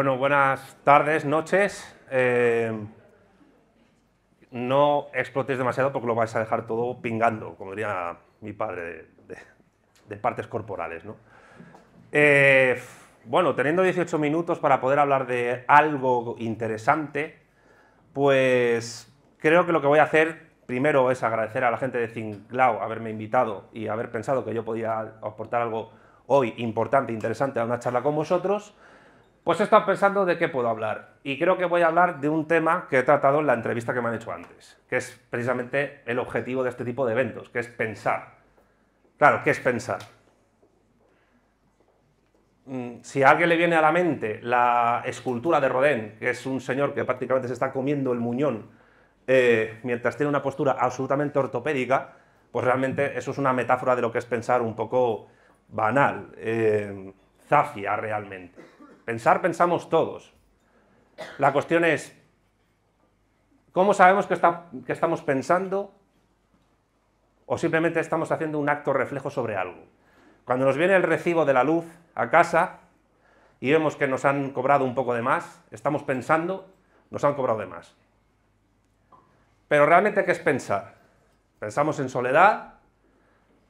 Bueno, buenas tardes, noches. Eh, no explotéis demasiado porque lo vais a dejar todo pingando, como diría mi padre, de, partes corporales. Eh, bueno, teniendo 18 minutos para poder hablar de algo interesante, pues creo que lo que voy a hacer primero es agradecer a la gente de Zinglao haberme invitado y haber pensado que yo podía aportar algo hoy importante, interesante a una charla con vosotros. Pues he estado pensando de qué puedo hablar y creo que voy a hablar de un tema que he tratado en la entrevista que me han hecho antes, que es precisamente el objetivo de este tipo de eventos, que es pensar. Claro, ¿qué es pensar? Mm, si a alguien le viene a la mente la escultura de Rodin, que es un señor que prácticamente se está comiendo el muñón eh, mientras tiene una postura absolutamente ortopédica, pues realmente eso es una metáfora de lo que es pensar un poco banal, eh, zafia realmente. Pensar pensamos todos. La cuestión es, ¿cómo sabemos que, estamos pensando o simplemente estamos haciendo un acto reflejo sobre algo? Cuando nos viene el recibo de la luz a casa y vemos que nos han cobrado un poco de más, estamos pensando, nos han cobrado de más. Pero realmente, ¿qué es pensar? Pensamos en soledad,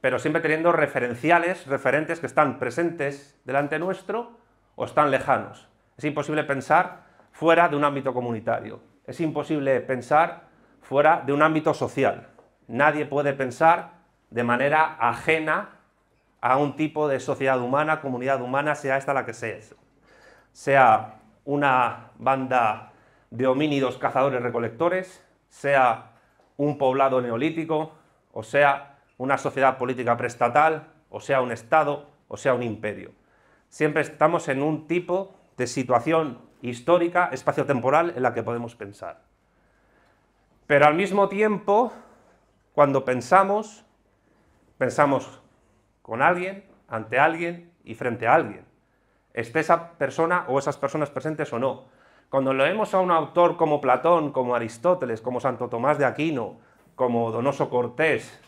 pero siempre teniendo referenciales, referentes que están presentes delante nuestro o están lejanos. Es imposible pensar fuera de un ámbito comunitario. Es imposible pensar fuera de un ámbito social. Nadie puede pensar de manera ajena a un tipo de sociedad humana, comunidad humana, sea esta la que sea. Sea una banda de homínidos cazadores-recolectores, sea un poblado neolítico, o sea una sociedad política prestatal, o sea un Estado, o sea un imperio siempre estamos en un tipo de situación histórica, espacio-temporal, en la que podemos pensar. Pero al mismo tiempo, cuando pensamos, pensamos con alguien, ante alguien y frente a alguien, esté esa persona o esas personas presentes o no. Cuando leemos a un autor como Platón, como Aristóteles, como Santo Tomás de Aquino, como Donoso Cortés,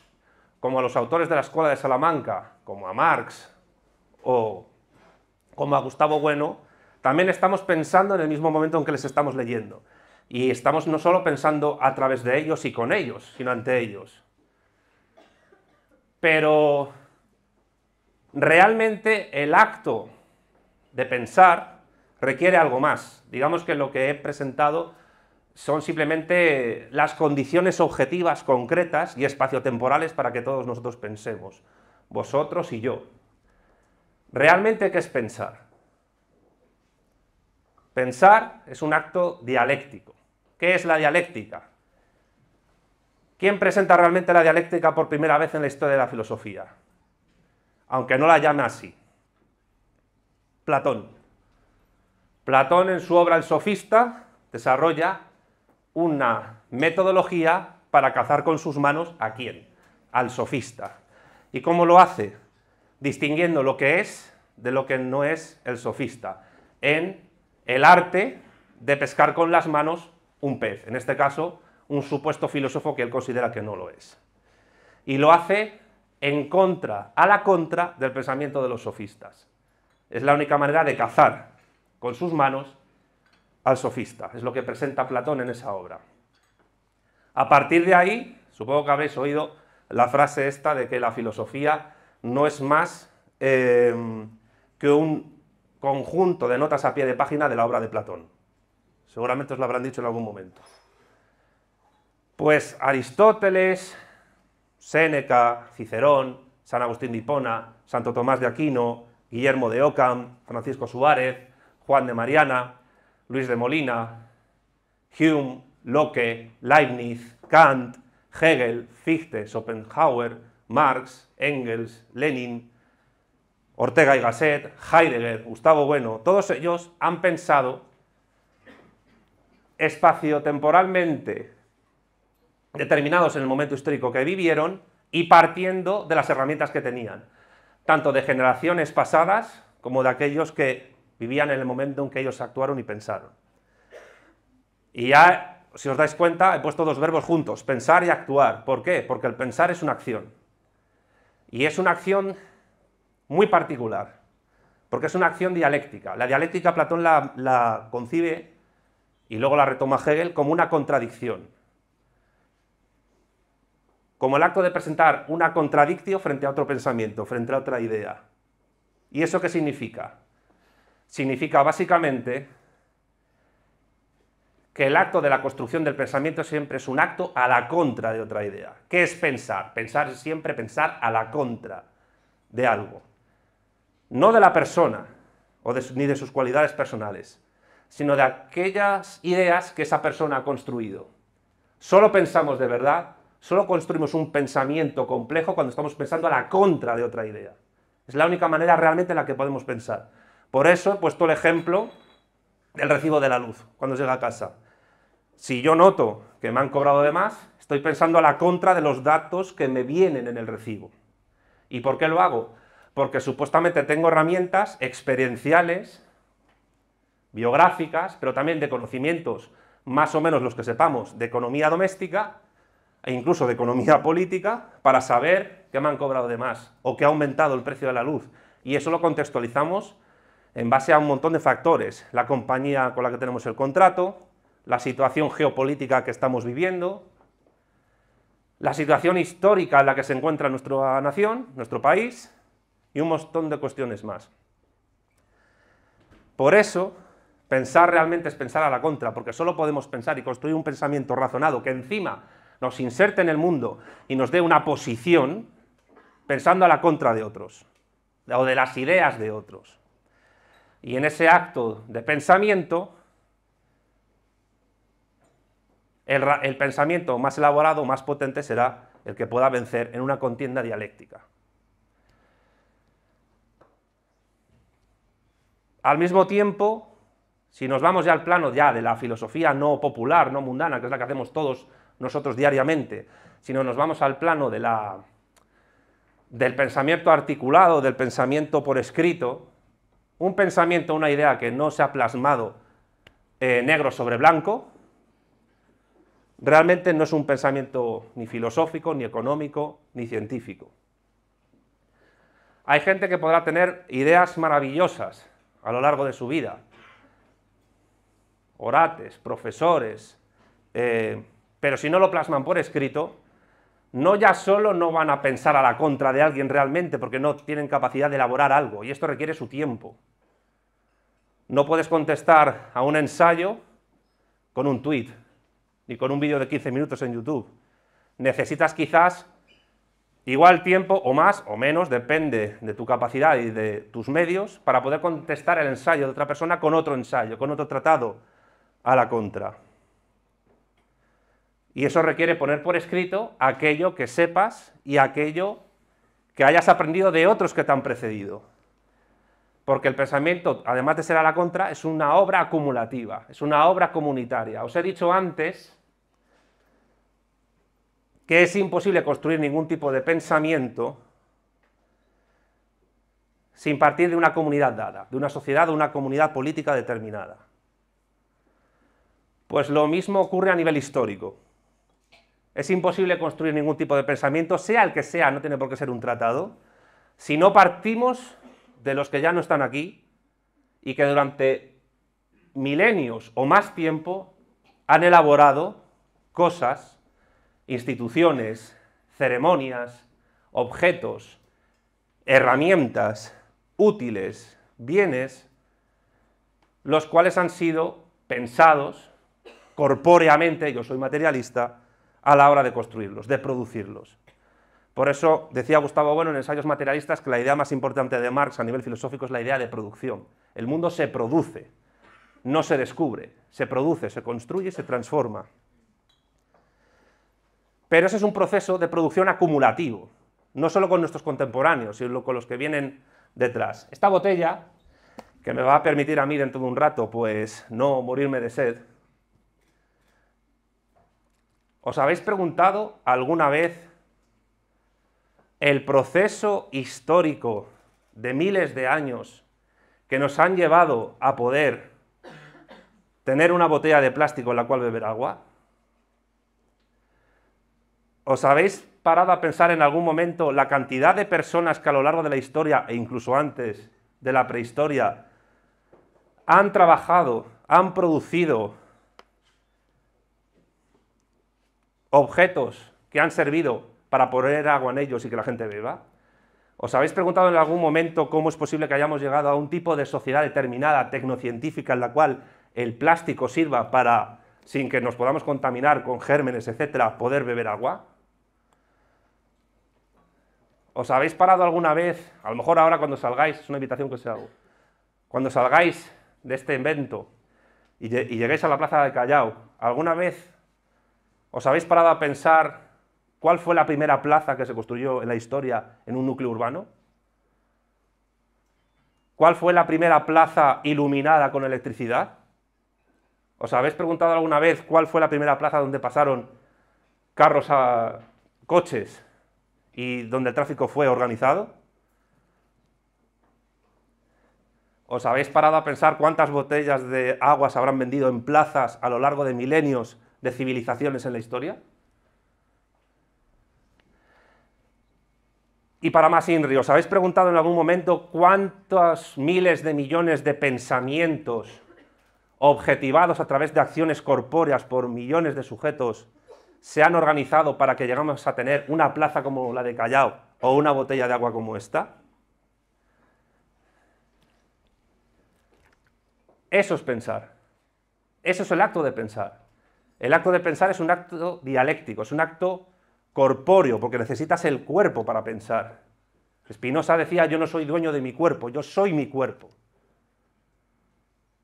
como a los autores de la Escuela de Salamanca, como a Marx o como a Gustavo Bueno, también estamos pensando en el mismo momento en que les estamos leyendo. Y estamos no solo pensando a través de ellos y con ellos, sino ante ellos. Pero realmente el acto de pensar requiere algo más. Digamos que lo que he presentado son simplemente las condiciones objetivas, concretas y espaciotemporales para que todos nosotros pensemos, vosotros y yo. Realmente, ¿qué es pensar? Pensar es un acto dialéctico. ¿Qué es la dialéctica? ¿Quién presenta realmente la dialéctica por primera vez en la historia de la filosofía? Aunque no la llame así. Platón. Platón en su obra El Sofista desarrolla una metodología para cazar con sus manos a quién? Al sofista. ¿Y cómo lo hace? distinguiendo lo que es de lo que no es el sofista, en el arte de pescar con las manos un pez, en este caso un supuesto filósofo que él considera que no lo es. Y lo hace en contra, a la contra del pensamiento de los sofistas. Es la única manera de cazar con sus manos al sofista, es lo que presenta Platón en esa obra. A partir de ahí, supongo que habéis oído la frase esta de que la filosofía no es más eh, que un conjunto de notas a pie de página de la obra de Platón. Seguramente os lo habrán dicho en algún momento. Pues Aristóteles, Séneca, Cicerón, San Agustín de Hipona, Santo Tomás de Aquino, Guillermo de Ockham, Francisco Suárez, Juan de Mariana, Luis de Molina, Hume, Locke, Leibniz, Kant, Hegel, Fichte, Schopenhauer, Marx, Engels, Lenin, Ortega y Gasset, Heidegger, Gustavo Bueno, todos ellos han pensado espaciotemporalmente determinados en el momento histórico que vivieron y partiendo de las herramientas que tenían, tanto de generaciones pasadas como de aquellos que vivían en el momento en que ellos actuaron y pensaron. Y ya, si os dais cuenta, he puesto dos verbos juntos, pensar y actuar. ¿Por qué? Porque el pensar es una acción. Y es una acción muy particular, porque es una acción dialéctica. La dialéctica Platón la, concibe, y luego la retoma Hegel, como una contradicción. Como el acto de presentar una contradicción frente a otro pensamiento, frente a otra idea. ¿Y eso qué significa? Significa básicamente que el acto de la construcción del pensamiento siempre es un acto a la contra de otra idea. ¿Qué es pensar? Pensar siempre pensar a la contra de algo. No de la persona, o ni de sus cualidades personales, sino de aquellas ideas que esa persona ha construido. Solo pensamos de verdad, solo construimos un pensamiento complejo cuando estamos pensando a la contra de otra idea. Es la única manera realmente en la que podemos pensar. Por eso he puesto el ejemplo del recibo de la luz cuando llega a casa. Si yo noto que me han cobrado de más, estoy pensando a la contra de los datos que me vienen en el recibo. ¿Y por qué lo hago? Porque supuestamente tengo herramientas experienciales, biográficas, pero también de conocimientos, más o menos los que sepamos, de economía doméstica e incluso de economía política, para saber qué me han cobrado de más o que ha aumentado el precio de la luz. Y eso lo contextualizamos en base a un montón de factores. La compañía con la que tenemos el contrato, la situación geopolítica que estamos viviendo, la situación histórica en la que se encuentra nuestra nación, nuestro país, y un montón de cuestiones más. Por eso, pensar realmente es pensar a la contra, porque solo podemos pensar y construir un pensamiento razonado que encima nos inserte en el mundo y nos dé una posición pensando a la contra de otros, o de las ideas de otros. Y en ese acto de pensamiento el, pensamiento más elaborado, más potente, será el que pueda vencer en una contienda dialéctica. Al mismo tiempo, si nos vamos ya al plano ya de la filosofía no popular, no mundana, que es la que hacemos todos nosotros diariamente, sino nos vamos al plano de la, del pensamiento articulado, del pensamiento por escrito, un pensamiento, una idea que no se ha plasmado eh, negro sobre blanco, Realmente no es un pensamiento ni filosófico, ni económico, ni científico. Hay gente que podrá tener ideas maravillosas a lo largo de su vida. Orates, profesores, eh, pero si no lo plasman por escrito, no ya solo no van a pensar a la contra de alguien realmente, porque no tienen capacidad de elaborar algo, y esto requiere su tiempo. No puedes contestar a un ensayo con un tuit, y con un vídeo de 15 minutos en YouTube. Necesitas quizás igual tiempo o más o menos, depende de tu capacidad y de tus medios, para poder contestar el ensayo de otra persona con otro ensayo, con otro tratado a la contra. Y eso requiere poner por escrito aquello que sepas y aquello que hayas aprendido de otros que te han precedido porque el pensamiento, además de ser a la contra, es una obra acumulativa, es una obra comunitaria. Os he dicho antes que es imposible construir ningún tipo de pensamiento sin partir de una comunidad dada, de una sociedad de una comunidad política determinada. Pues lo mismo ocurre a nivel histórico. Es imposible construir ningún tipo de pensamiento, sea el que sea, no tiene por qué ser un tratado, si no partimos de los que ya no están aquí y que durante milenios o más tiempo han elaborado cosas, instituciones, ceremonias, objetos, herramientas útiles, bienes, los cuales han sido pensados corpóreamente, yo soy materialista, a la hora de construirlos, de producirlos. Por eso decía Gustavo Bueno en Ensayos Materialistas que la idea más importante de Marx a nivel filosófico es la idea de producción. El mundo se produce, no se descubre, se produce, se construye, se transforma. Pero ese es un proceso de producción acumulativo, no solo con nuestros contemporáneos, sino con los que vienen detrás. Esta botella, que me va a permitir a mí dentro de un rato, pues no morirme de sed, ¿os habéis preguntado alguna vez el proceso histórico de miles de años que nos han llevado a poder tener una botella de plástico en la cual beber agua? ¿Os habéis parado a pensar en algún momento la cantidad de personas que a lo largo de la historia e incluso antes de la prehistoria han trabajado, han producido objetos que han servido para poner agua en ellos y que la gente beba? ¿Os habéis preguntado en algún momento cómo es posible que hayamos llegado a un tipo de sociedad determinada, tecnocientífica, en la cual el plástico sirva para, sin que nos podamos contaminar con gérmenes, etcétera, poder beber agua? ¿Os habéis parado alguna vez? A lo mejor ahora cuando salgáis, es una invitación que os hago. Cuando salgáis de este evento y, lleguéis a la plaza de Callao, ¿alguna vez os habéis parado a pensar ¿Cuál fue la primera plaza que se construyó en la historia en un núcleo urbano? ¿Cuál fue la primera plaza iluminada con electricidad? ¿Os habéis preguntado alguna vez cuál fue la primera plaza donde pasaron carros a coches y donde el tráfico fue organizado? ¿Os habéis parado a pensar cuántas botellas de agua se habrán vendido en plazas a lo largo de milenios de civilizaciones en la historia? Y para más, Inri, ¿os habéis preguntado en algún momento cuántos miles de millones de pensamientos objetivados a través de acciones corpóreas por millones de sujetos se han organizado para que llegamos a tener una plaza como la de Callao o una botella de agua como esta? Eso es pensar. Eso es el acto de pensar. El acto de pensar es un acto dialéctico, es un acto corpóreo, porque necesitas el cuerpo para pensar. Espinosa decía, yo no soy dueño de mi cuerpo, yo soy mi cuerpo.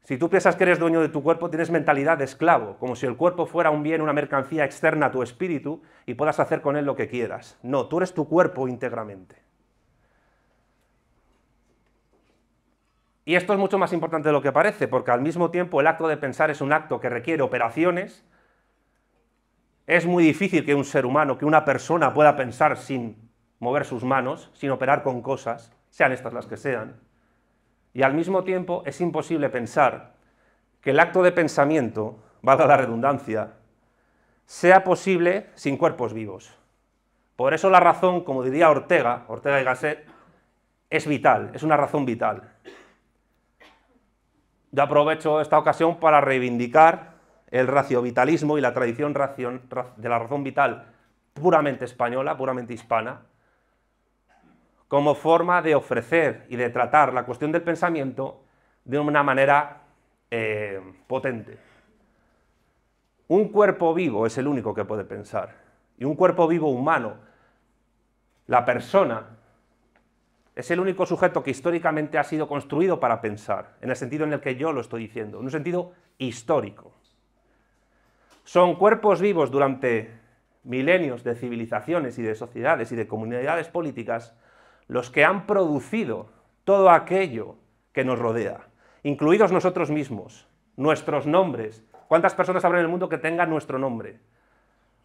Si tú piensas que eres dueño de tu cuerpo, tienes mentalidad de esclavo, como si el cuerpo fuera un bien, una mercancía externa a tu espíritu y puedas hacer con él lo que quieras. No, tú eres tu cuerpo íntegramente. Y esto es mucho más importante de lo que parece, porque al mismo tiempo el acto de pensar es un acto que requiere operaciones, es muy difícil que un ser humano, que una persona pueda pensar sin mover sus manos, sin operar con cosas, sean estas las que sean. Y al mismo tiempo es imposible pensar que el acto de pensamiento, valga la redundancia, sea posible sin cuerpos vivos. Por eso la razón, como diría Ortega, Ortega y Gasset, es vital, es una razón vital. Yo aprovecho esta ocasión para reivindicar el raciovitalismo y la tradición de la razón vital puramente española, puramente hispana, como forma de ofrecer y de tratar la cuestión del pensamiento de una manera eh, potente. Un cuerpo vivo es el único que puede pensar, y un cuerpo vivo humano, la persona, es el único sujeto que históricamente ha sido construido para pensar, en el sentido en el que yo lo estoy diciendo, en un sentido histórico. Son cuerpos vivos durante milenios de civilizaciones y de sociedades y de comunidades políticas los que han producido todo aquello que nos rodea, incluidos nosotros mismos, nuestros nombres. ¿Cuántas personas habrá en el mundo que tengan nuestro nombre?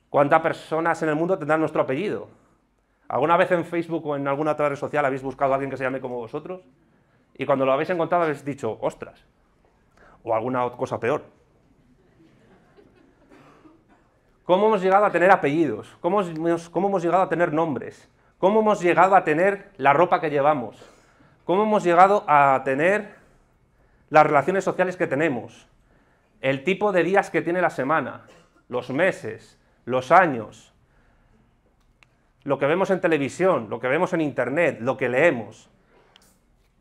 ¿Cuántas personas en el mundo tendrán nuestro apellido? ¿Alguna vez en Facebook o en alguna otra red social habéis buscado a alguien que se llame como vosotros? Y cuando lo habéis encontrado habéis dicho, ostras, o alguna cosa peor. ¿Cómo hemos llegado a tener apellidos? ¿Cómo hemos, llegado a tener nombres? ¿Cómo hemos llegado a tener la ropa que llevamos? ¿Cómo hemos llegado a tener las relaciones sociales que tenemos? El tipo de días que tiene la semana, los meses, los años, lo que vemos en televisión, lo que vemos en internet, lo que leemos.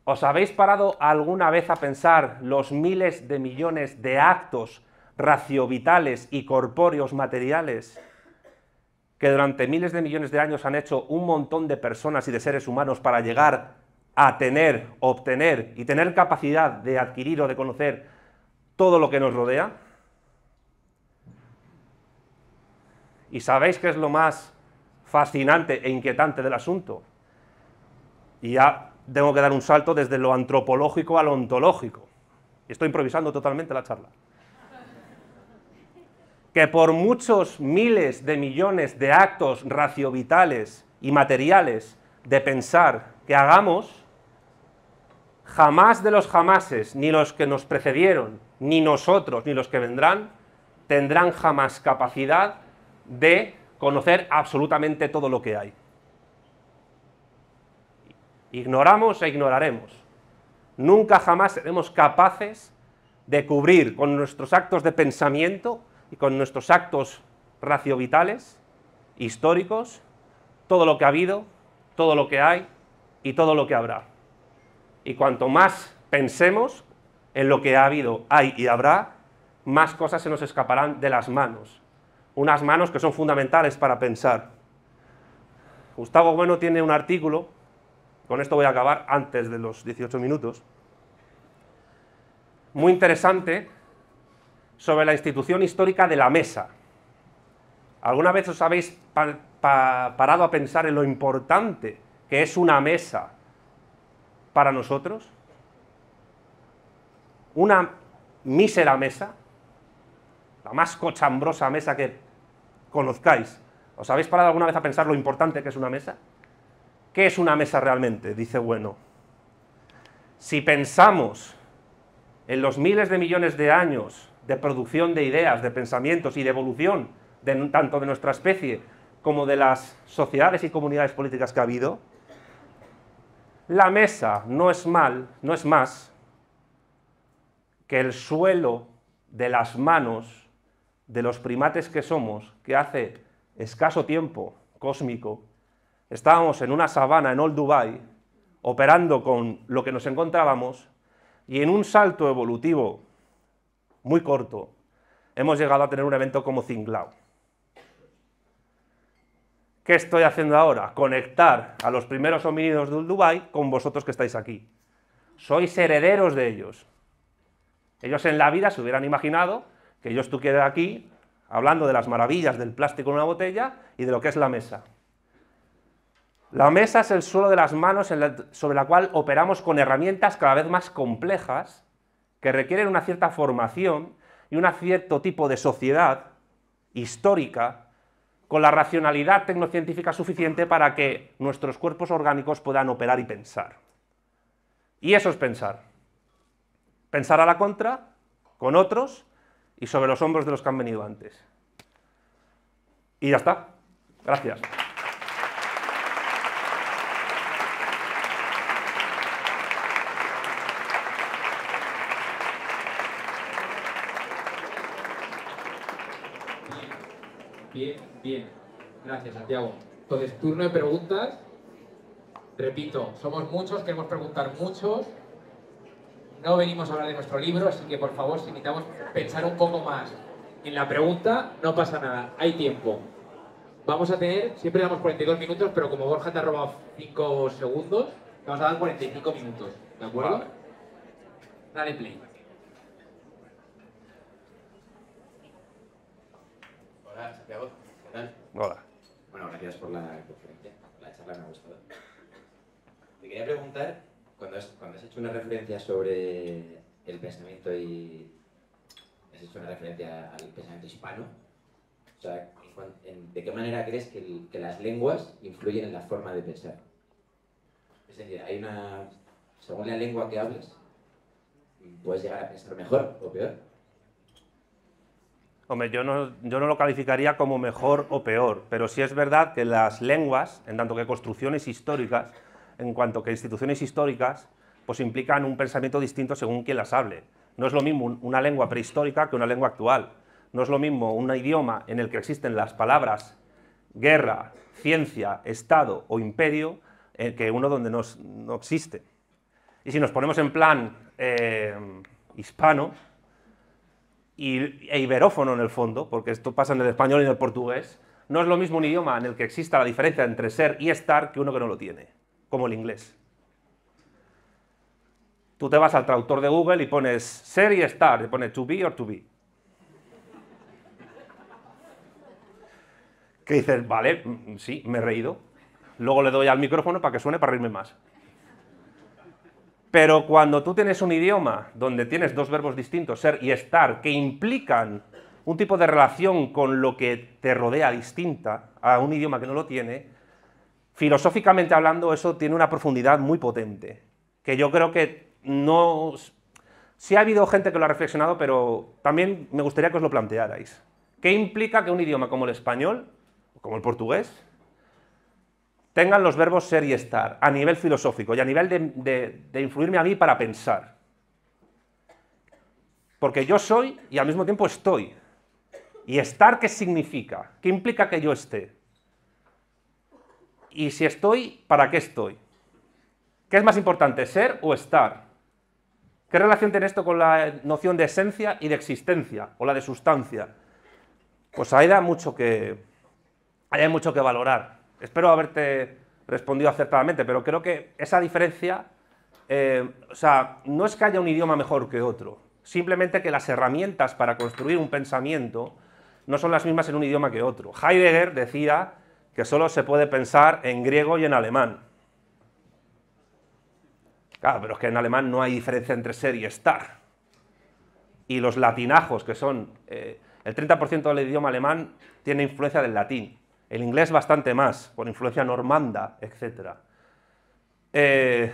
¿Os habéis parado alguna vez a pensar los miles de millones de actos racio-vitales y corpóreos materiales que durante miles de millones de años han hecho un montón de personas y de seres humanos para llegar a tener, obtener y tener capacidad de adquirir o de conocer todo lo que nos rodea? ¿Y sabéis qué es lo más fascinante e inquietante del asunto? Y ya tengo que dar un salto desde lo antropológico a lo ontológico. Estoy improvisando totalmente la charla que por muchos miles de millones de actos raciovitales y materiales de pensar que hagamos, jamás de los jamases, ni los que nos precedieron, ni nosotros, ni los que vendrán, tendrán jamás capacidad de conocer absolutamente todo lo que hay. Ignoramos e ignoraremos. Nunca jamás seremos capaces de cubrir con nuestros actos de pensamiento y con nuestros actos raciovitales, históricos, todo lo que ha habido, todo lo que hay y todo lo que habrá. Y cuanto más pensemos en lo que ha habido, hay y habrá, más cosas se nos escaparán de las manos. Unas manos que son fundamentales para pensar. Gustavo Bueno tiene un artículo, con esto voy a acabar antes de los 18 minutos, muy interesante sobre la institución histórica de la mesa. ¿Alguna vez os habéis parado a pensar en lo importante que es una mesa para nosotros? Una mísera mesa, la más cochambrosa mesa que conozcáis. ¿Os habéis parado alguna vez a pensar lo importante que es una mesa? ¿Qué es una mesa realmente? Dice Bueno. Si pensamos en los miles de millones de años de producción de ideas, de pensamientos y de evolución tanto de nuestra especie como de las sociedades y comunidades políticas que ha habido, la mesa no es mal, no es más que el suelo de las manos de los primates que somos, que hace escaso tiempo cósmico estábamos en una sabana en Old Dubai operando con lo que nos encontrábamos y en un salto evolutivo muy corto, hemos llegado a tener un evento como Zinglao. ¿Qué estoy haciendo ahora? Conectar a los primeros homínidos de Dubai con vosotros que estáis aquí. Sois herederos de ellos. Ellos en la vida se hubieran imaginado que yo estuviera aquí hablando de las maravillas del plástico en una botella y de lo que es la mesa. La mesa es el suelo de las manos sobre la cual operamos con herramientas cada vez más complejas que requieren una cierta formación y un cierto tipo de sociedad histórica con la racionalidad tecnocientífica suficiente para que nuestros cuerpos orgánicos puedan operar y pensar. Y eso es pensar. Pensar a la contra, con otros y sobre los hombros de los que han venido antes. Y ya está. Gracias. Bien, bien. Gracias, Santiago. Entonces, turno de preguntas. Repito, somos muchos, queremos preguntar muchos. No venimos a hablar de nuestro libro, así que por favor, si necesitamos pensar un poco más en la pregunta, no pasa nada, hay tiempo. Vamos a tener, siempre damos 42 minutos, pero como Borja te ha robado 5 segundos, vamos a dar 45 minutos, ¿de acuerdo? Dale play. Hola, Santiago. ¿Qué tal? Hola. Bueno, gracias por la conferencia. La charla me ha gustado. Te quería preguntar, cuando has, hecho una referencia sobre el pensamiento y... Has hecho una referencia al pensamiento hispano. O sea, ¿de qué manera crees que, que las lenguas influyen en la forma de pensar? Es decir, hay una... Según la lengua que hables puedes llegar a pensar mejor o peor. Hombre, yo no, lo calificaría como mejor o peor, pero sí es verdad que las lenguas, en tanto que construcciones históricas, en cuanto que instituciones históricas, pues implican un pensamiento distinto según quien las hable. No es lo mismo una lengua prehistórica que una lengua actual. No es lo mismo un idioma en el que existen las palabras guerra, ciencia, Estado o imperio eh, que uno donde no, no, existe. Y si nos ponemos en plan eh, hispano, y, e iberófono en el fondo, porque esto pasa en el español y en el portugués, no es lo mismo un idioma en el que exista la diferencia entre ser y estar que uno que no lo tiene, como el inglés. Tú te vas al traductor de Google y pones ser y estar, y pone to be or to be. Que dices, vale, mm, sí, me he reído. Luego le doy al micrófono para que suene para reírme más. Pero cuando tú tienes un idioma donde tienes dos verbos distintos, ser y estar, que implican un tipo de relación con lo que te rodea distinta a un idioma que no lo tiene, filosóficamente hablando eso tiene una profundidad muy potente, que yo creo que no... Sí ha habido gente que lo ha reflexionado, pero también me gustaría que os lo plantearais. ¿Qué implica que un idioma como el español, como el portugués, tengan los verbos ser y estar a nivel filosófico y a nivel de, influirme a mí para pensar. Porque yo soy y al mismo tiempo estoy. ¿Y estar qué significa? ¿Qué implica que yo esté? Y si estoy, ¿para qué estoy? ¿Qué es más importante, ser o estar? ¿Qué relación tiene esto con la noción de esencia y de existencia o la de sustancia? Pues ahí da mucho que, ahí hay mucho que valorar. Espero haberte respondido acertadamente, pero creo que esa diferencia, eh, o sea, no es que haya un idioma mejor que otro, simplemente que las herramientas para construir un pensamiento no son las mismas en un idioma que otro. Heidegger decía que solo se puede pensar en griego y en alemán. Claro, pero es que en alemán no hay diferencia entre ser y estar. Y los latinajos, que son eh, el 30% del idioma alemán, tiene influencia del latín el inglés bastante más, por influencia normanda, etc. Eh,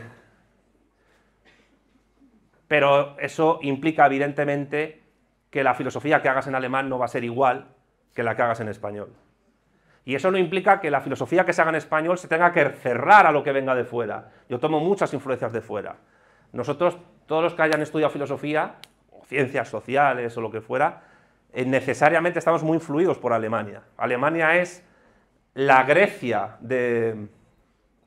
pero eso implica evidentemente que la filosofía que hagas en alemán no va a ser igual que la que hagas en español. Y eso no implica que la filosofía que se haga en español se tenga que cerrar a lo que venga de fuera. Yo tomo muchas influencias de fuera. Nosotros, todos los que hayan estudiado filosofía, o ciencias sociales o lo que fuera, eh, necesariamente estamos muy influidos por Alemania. Alemania es la Grecia de,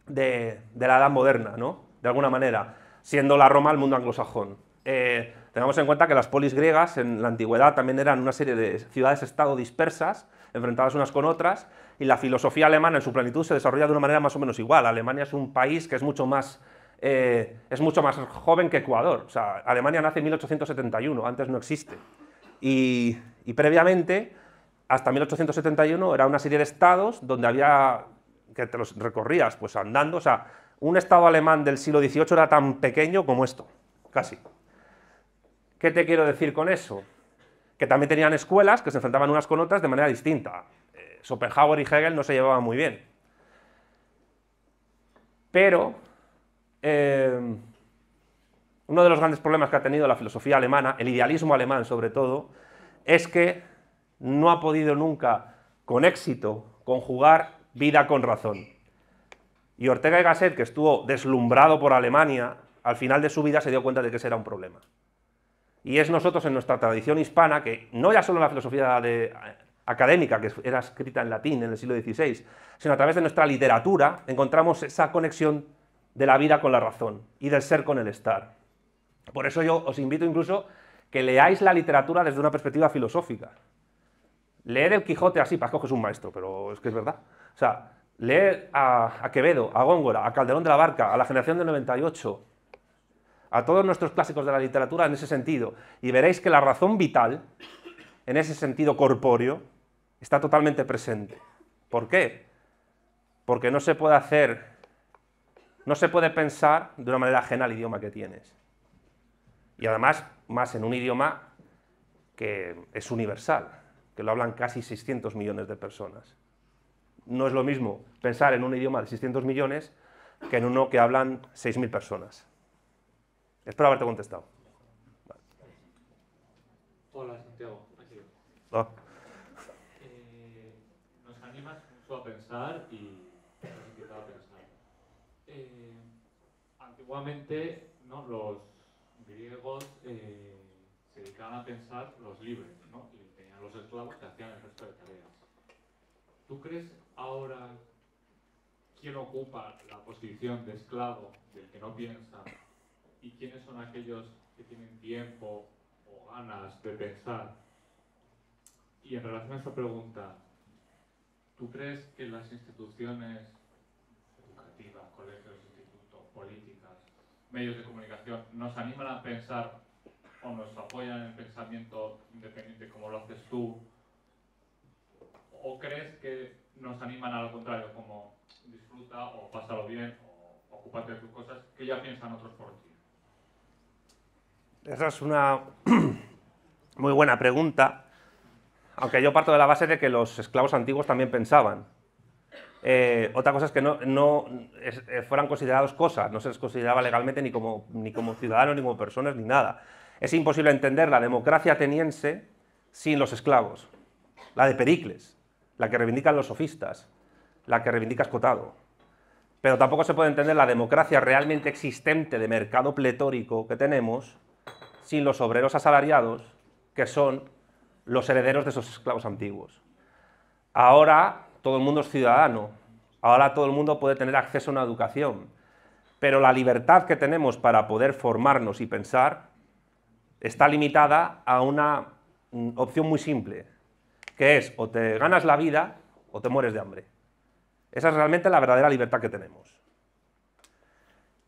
de, la Edad Moderna, ¿no? De alguna manera, siendo la Roma el mundo anglosajón. Eh, tengamos en cuenta que las polis griegas en la antigüedad también eran una serie de ciudades-estado dispersas, enfrentadas unas con otras, y la filosofía alemana en su plenitud se desarrolla de una manera más o menos igual. Alemania es un país que es mucho más, eh, es mucho más joven que Ecuador. O sea, Alemania nace en 1871, antes no existe. y previamente hasta 1871 era una serie de estados donde había que te los recorrías pues andando, o sea, un estado alemán del siglo XVIII era tan pequeño como esto, casi. ¿Qué te quiero decir con eso? Que también tenían escuelas que se enfrentaban unas con otras de manera distinta. Eh, Schopenhauer y Hegel no se llevaban muy bien. Pero eh, uno de los grandes problemas que ha tenido la filosofía alemana, el idealismo alemán sobre todo, es que no ha podido nunca, con éxito, conjugar vida con razón. Y Ortega y Gasset, que estuvo deslumbrado por Alemania, al final de su vida se dio cuenta de que ese era un problema. Y es nosotros en nuestra tradición hispana, que no ya solo la filosofía eh, académica, que era escrita en latín en el siglo XVI, sino a través de nuestra literatura, encontramos esa conexión de la vida con la razón y del ser con el estar. Por eso yo os invito incluso que leáis la literatura desde una perspectiva filosófica. Leer el Quijote así, Pasco que es un maestro, pero es que es verdad. O sea, leer a, Quevedo, a Góngora, a Calderón de la Barca, a la generación del 98, a todos nuestros clásicos de la literatura en ese sentido, y veréis que la razón vital, en ese sentido corpóreo, está totalmente presente. ¿Por qué? Porque no se puede hacer, no se puede pensar de una manera ajena al idioma que tienes. Y además, más en un idioma que es universal que lo hablan casi 600 millones de personas. No es lo mismo pensar en un idioma de 600 millones que en uno que hablan 6.000 personas. Espero haberte contestado. Hola, Santiago. Aquí. Ah. Eh, nos animas mucho a pensar y nos a pensar. Eh, antiguamente, los griegos eh, se dedicaban a pensar los libres, ¿no? los esclavos que hacían el resto de tareas. ¿Tú crees ahora quién ocupa la posición de esclavo, del que no piensa, y quiénes son aquellos que tienen tiempo o ganas de pensar? Y en relación a esta pregunta, ¿tú crees que las instituciones educativas, colegios, institutos, políticas, medios de comunicación nos animan a pensar o nos apoyan en el pensamiento independiente como lo haces tú, o crees que nos animan a lo contrario, como disfruta o pásalo bien o ocúpate de tus cosas, que ya piensan otros por ti? Esa es una muy buena pregunta, aunque yo parto de la base de que los esclavos antiguos también pensaban. Eh, otra cosa es que no, no eh, fueran considerados cosas, no se les consideraba legalmente ni como, ni como ciudadanos, ni como personas, ni nada. Es imposible entender la democracia ateniense sin los esclavos, la de Pericles, la que reivindican los sofistas, la que reivindica Escotado. Pero tampoco se puede entender la democracia realmente existente de mercado pletórico que tenemos sin los obreros asalariados, que son los herederos de esos esclavos antiguos. Ahora todo el mundo es ciudadano, ahora todo el mundo puede tener acceso a una educación, pero la libertad que tenemos para poder formarnos y pensar está limitada a una mm, opción muy simple, que es o te ganas la vida o te mueres de hambre. Esa es realmente la verdadera libertad que tenemos.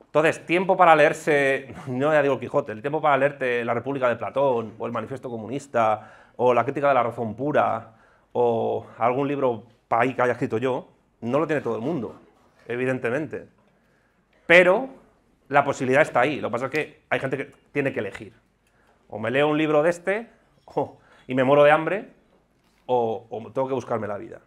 Entonces, tiempo para leerse, no ya digo Quijote, el tiempo para leerte La República de Platón, o el Manifiesto Comunista, o La Crítica de la Razón Pura, o algún libro para que haya escrito yo, no lo tiene todo el mundo, evidentemente. Pero la posibilidad está ahí. Lo que pasa es que hay gente que tiene que elegir o me leo un libro de este oh, y me muero de hambre, o, tengo que buscarme la vida.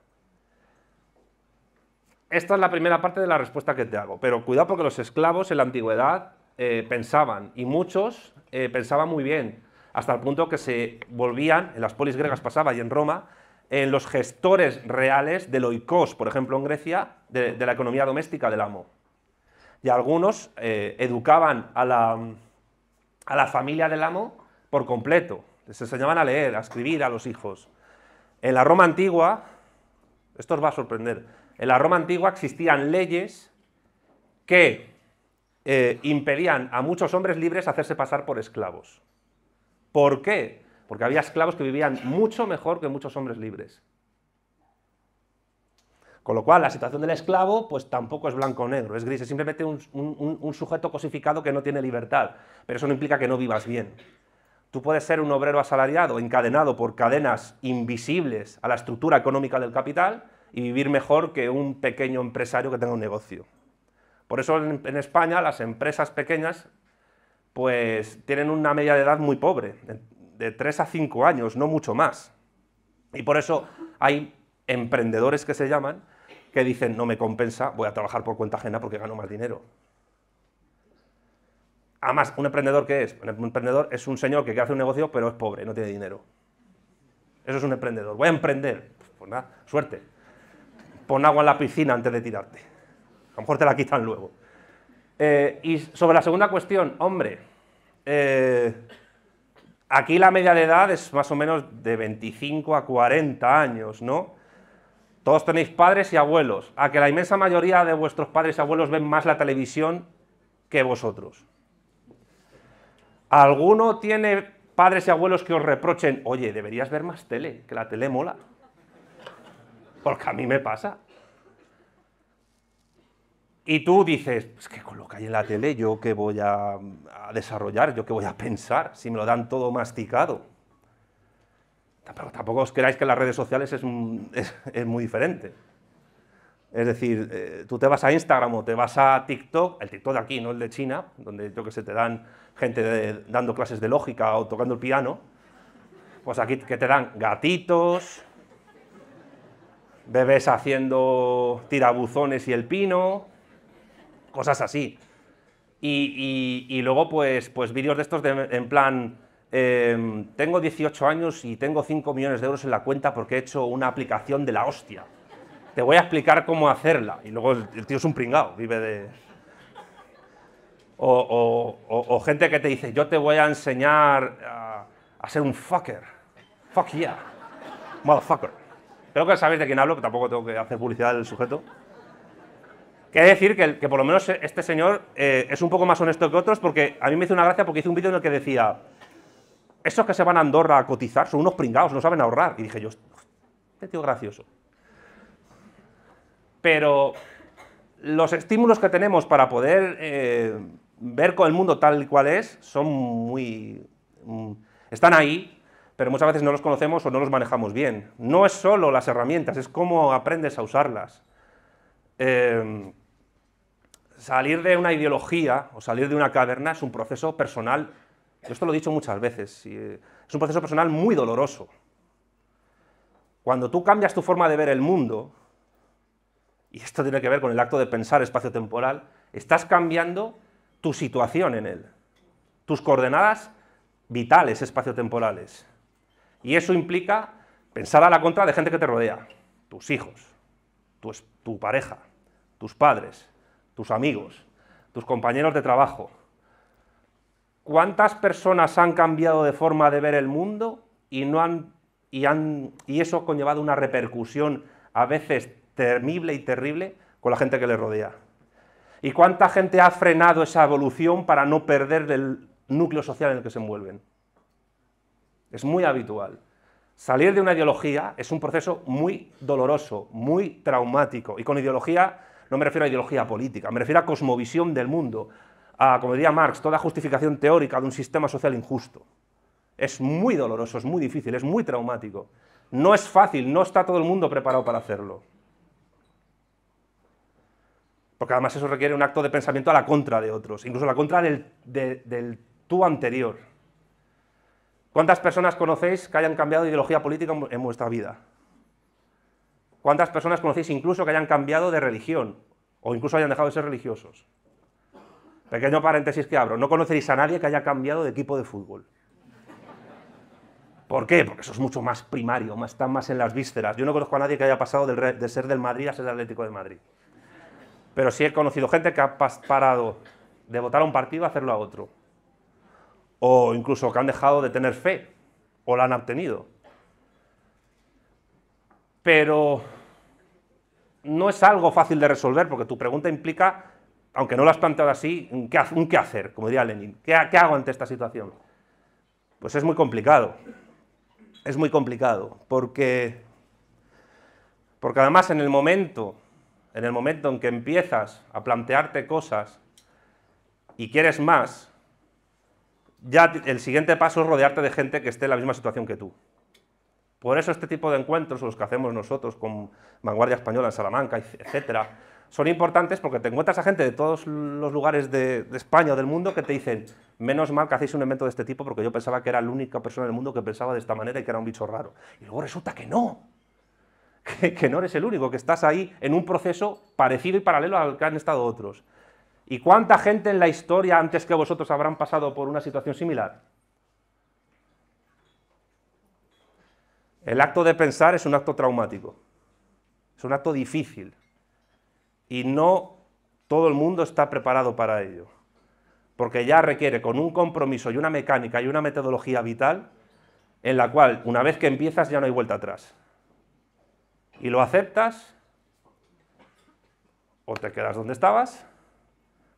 Esta es la primera parte de la respuesta que te hago, pero cuidado porque los esclavos en la antigüedad eh, pensaban, y muchos eh, pensaban muy bien, hasta el punto que se volvían, en las polis griegas pasaba y en Roma, en los gestores reales del oikos, por ejemplo en Grecia, de, la economía doméstica del amo. Y algunos eh, educaban a la, a la familia del amo por completo. Les enseñaban a leer, a escribir a los hijos. En la Roma antigua, esto os va a sorprender, en la Roma antigua existían leyes que eh, impedían a muchos hombres libres hacerse pasar por esclavos. ¿Por qué? Porque había esclavos que vivían mucho mejor que muchos hombres libres. Con lo cual, la situación del esclavo, pues tampoco es blanco o negro, es gris, es simplemente un, sujeto cosificado que no tiene libertad, pero eso no implica que no vivas bien. Tú puedes ser un obrero asalariado, encadenado por cadenas invisibles a la estructura económica del capital y vivir mejor que un pequeño empresario que tenga un negocio. Por eso en, España las empresas pequeñas pues tienen una media de edad muy pobre, de 3 a 5 años, no mucho más. Y por eso hay emprendedores que se llaman que dicen, no me compensa, voy a trabajar por cuenta ajena porque gano más dinero. Además, ¿un emprendedor qué es? Un emprendedor es un señor que hace un negocio, pero es pobre, no tiene dinero. Eso es un emprendedor. Voy a emprender. Pues, pues nada, suerte. Pon agua en la piscina antes de tirarte. A lo mejor te la quitan luego. Eh, y sobre la segunda cuestión, hombre, eh, aquí la media de edad es más o menos de 25 a 40 años, ¿no? Todos tenéis padres y abuelos. A que la inmensa mayoría de vuestros padres y abuelos ven más la televisión que vosotros. ¿Alguno tiene padres y abuelos que os reprochen, oye, deberías ver más tele, que la tele mola? Porque a mí me pasa. Y tú dices, es que con lo que hay en la tele, yo qué voy a, desarrollar, yo qué voy a pensar, si me lo dan todo masticado. Pero tampoco os queráis que las redes sociales es muy diferente. Es decir, eh, tú te vas a Instagram o te vas a TikTok, el TikTok de aquí, no el de China, donde yo que sé, te dan gente dando clases de lógica o tocando el piano. Pues aquí que te dan gatitos, bebés haciendo tirabuzones y el pino, cosas así. Y, luego, pues, pues, vídeos de estos en plan, em, tengo 18 años y tengo 5 millones de euros en la cuenta porque he hecho una aplicación de la hostia te voy a explicar cómo hacerla. Y luego el, tío es un pringado vive de... O, gente que te dice, yo te voy a enseñar a, ser un fucker. Fuck yeah. Motherfucker. Creo que sabéis de quién hablo, que tampoco tengo que hacer publicidad del sujeto. Que decir que, por lo menos este señor eh, es un poco más honesto que otros, porque a mí me hizo una gracia porque hice un vídeo en el que decía, esos que se van a Andorra a cotizar son unos pringados, no saben ahorrar. Y dije yo, este tío gracioso pero los estímulos que tenemos para poder eh, ver con el mundo tal y cual es son muy... Mm, están ahí, pero muchas veces no los conocemos o no los manejamos bien. No es solo las herramientas, es cómo aprendes a usarlas. Em, salir de una ideología o salir de una caverna es un proceso personal, yo esto lo he dicho muchas veces, eh, es un proceso personal muy doloroso. Cuando tú cambias tu forma de ver el mundo, y esto tiene que ver con el acto de pensar espacio-temporal, estás cambiando tu situación en él, tus coordenadas vitales espacio-temporales. Y eso implica pensar a la contra de gente que te rodea, tus hijos, tu, tu pareja, tus padres, tus amigos, tus compañeros de trabajo. ¿Cuántas personas han cambiado de forma de ver el mundo y, no han, y, han, y eso ha conllevado una repercusión a veces temible y terrible con la gente que le rodea. ¿Y cuánta gente ha frenado esa evolución para no perder del núcleo social en el que se envuelven? Es muy habitual. Salir de una ideología es un proceso muy doloroso, muy traumático. Y con ideología no me refiero a ideología política, me refiero a cosmovisión del mundo, a, como diría Marx, toda justificación teórica de un sistema social injusto. Es muy doloroso, es muy difícil, es muy traumático. No es fácil, no está todo el mundo preparado para hacerlo. Porque además eso requiere un acto de pensamiento a la contra de otros, incluso a la contra del, tú anterior. ¿Cuántas personas conocéis que hayan cambiado de ideología política en vuestra vida? ¿Cuántas personas conocéis incluso que hayan cambiado de religión o incluso hayan dejado de ser religiosos? Pequeño paréntesis que abro, no conoceréis a nadie que haya cambiado de equipo de fútbol. ¿Por qué? Porque eso es mucho más primario, más, está más en las vísceras. Yo no conozco a nadie que haya pasado de ser del Madrid a ser del Atlético de Madrid. Pero sí he conocido gente que ha parado de votar a un partido a hacerlo a otro. O incluso que han dejado de tener fe, o la han obtenido. Pero no es algo fácil de resolver, porque tu pregunta implica, aunque no lo has planteado así, un qué, hacer, como diría Lenin. ¿Qué, ¿Qué hago ante esta situación? Pues es muy complicado. Es muy complicado, porque, porque además en el momento en el momento en que empiezas a plantearte cosas y quieres más, ya el siguiente paso es rodearte de gente que esté en la misma situación que tú. Por eso este tipo de encuentros, los que hacemos nosotros con Vanguardia Española en Salamanca, etcétera, son importantes porque te encuentras a gente de todos los lugares de, España o del mundo que te dicen, menos mal que hacéis un evento de este tipo porque yo pensaba que era la única persona en del mundo que pensaba de esta manera y que era un bicho raro. Y luego resulta que no que, no eres el único, que estás ahí en un proceso parecido y paralelo al que han estado otros. ¿Y cuánta gente en la historia antes que vosotros habrán pasado por una situación similar? El acto de pensar es un acto traumático, es un acto difícil y no todo el mundo está preparado para ello, porque ya requiere con un compromiso y una mecánica y una metodología vital en la cual una vez que empiezas ya no hay vuelta atrás y lo aceptas o te quedas donde estabas,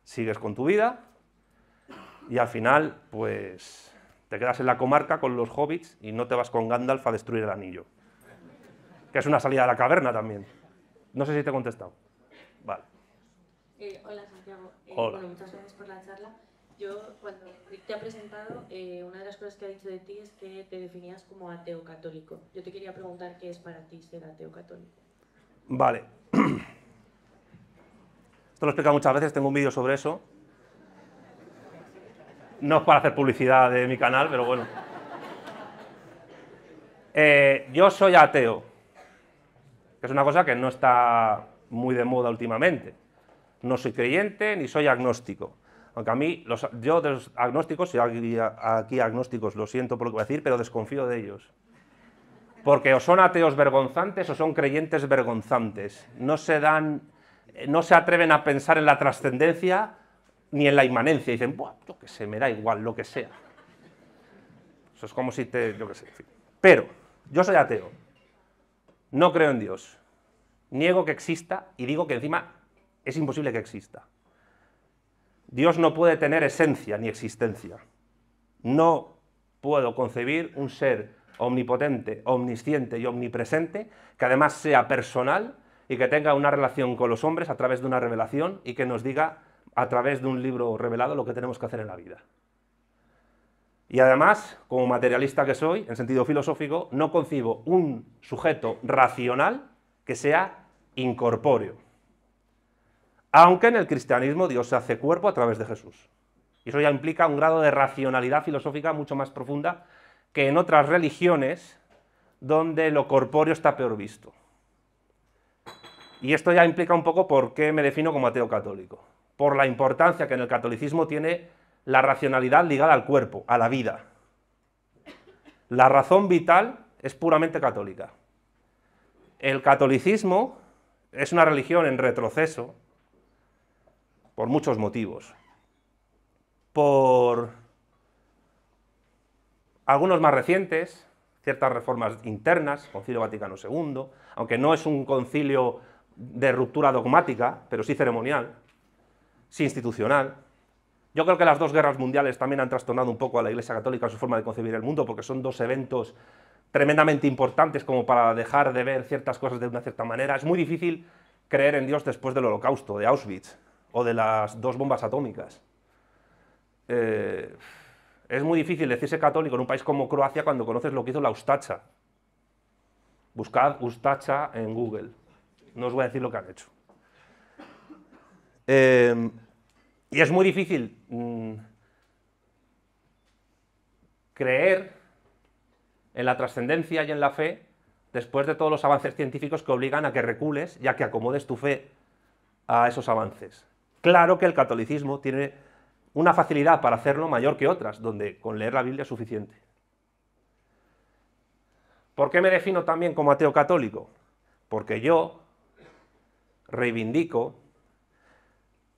sigues con tu vida y al final pues te quedas en la comarca con los hobbits y no te vas con Gandalf a destruir el anillo. Que es una salida de la caverna también. No sé si te he contestado. Vale. Eh, hola Santiago. Eh, muchas gracias por la charla. Yo cuando te ha presentado, eh, una de las cosas que ha dicho de ti es que te definías como ateo católico. Yo te quería preguntar qué es para ti ser ateo católico. Vale. Esto lo he explicado muchas veces, tengo un vídeo sobre eso. No es para hacer publicidad de mi canal, pero bueno. Eh, yo soy ateo, es una cosa que no está muy de moda últimamente. No soy creyente ni soy agnóstico. Aunque a mí, los, yo de los agnósticos, y aquí agnósticos, lo siento por lo que voy a decir, pero desconfío de ellos. Porque o son ateos vergonzantes o son creyentes vergonzantes. No se dan, no se atreven a pensar en la trascendencia ni en la inmanencia. Dicen, Buah, yo qué se me da igual lo que sea. Eso es como si te, yo qué sé. Pero, yo soy ateo. No creo en Dios. Niego que exista y digo que encima es imposible que exista. Dios no puede tener esencia ni existencia. No puedo concebir un ser omnipotente, omnisciente y omnipresente, que además sea personal y que tenga una relación con los hombres a través de una revelación y que nos diga a través de un libro revelado lo que tenemos que hacer en la vida. Y además, como materialista que soy, en sentido filosófico, no concibo un sujeto racional que sea incorpóreo. Aunque en el cristianismo Dios se hace cuerpo a través de Jesús. Y eso ya implica un grado de racionalidad filosófica mucho más profunda que en otras religiones donde lo corpóreo está peor visto. Y esto ya implica un poco por qué me defino como ateo católico. Por la importancia que en el catolicismo tiene la racionalidad ligada al cuerpo, a la vida. La razón vital es puramente católica. El catolicismo es una religión en retroceso, por muchos motivos. Por algunos más recientes, ciertas reformas internas, Concilio Vaticano II, aunque no es un concilio de ruptura dogmática, pero sí ceremonial, sí institucional. Yo creo que las dos guerras mundiales también han trastornado un poco a la Iglesia Católica en su forma de concebir el mundo, porque son dos eventos tremendamente importantes como para dejar de ver ciertas cosas de una cierta manera. Es muy difícil creer en Dios después del holocausto, de Auschwitz, o de las dos bombas atómicas. Eh, es muy difícil decirse católico en un país como Croacia cuando conoces lo que hizo la Ustacha. Buscad Ustacha en Google. No os voy a decir lo que han hecho. Eh, y es muy difícil mm, creer en la trascendencia y en la fe después de todos los avances científicos que obligan a que recules y a que acomodes tu fe a esos avances. Claro que el catolicismo tiene una facilidad para hacerlo mayor que otras, donde con leer la Biblia es suficiente. ¿Por qué me defino también como ateo católico? Porque yo reivindico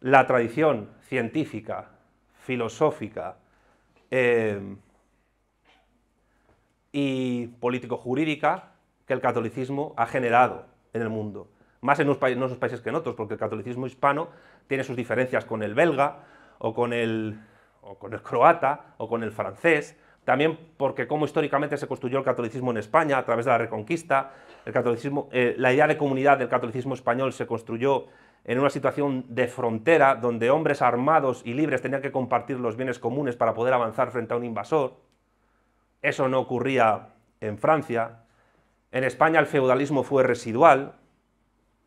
la tradición científica, filosófica eh, y político-jurídica que el catolicismo ha generado en el mundo más en unos, países que en otros, porque el catolicismo hispano tiene sus diferencias con el belga, o con el, con el croata, o con el francés, también porque como históricamente se construyó el catolicismo en España a través de la Reconquista, el catolicismo, eh, la idea de comunidad del catolicismo español se construyó en una situación de frontera donde hombres armados y libres tenían que compartir los bienes comunes para poder avanzar frente a un invasor. Eso no ocurría en Francia. En España el feudalismo fue residual,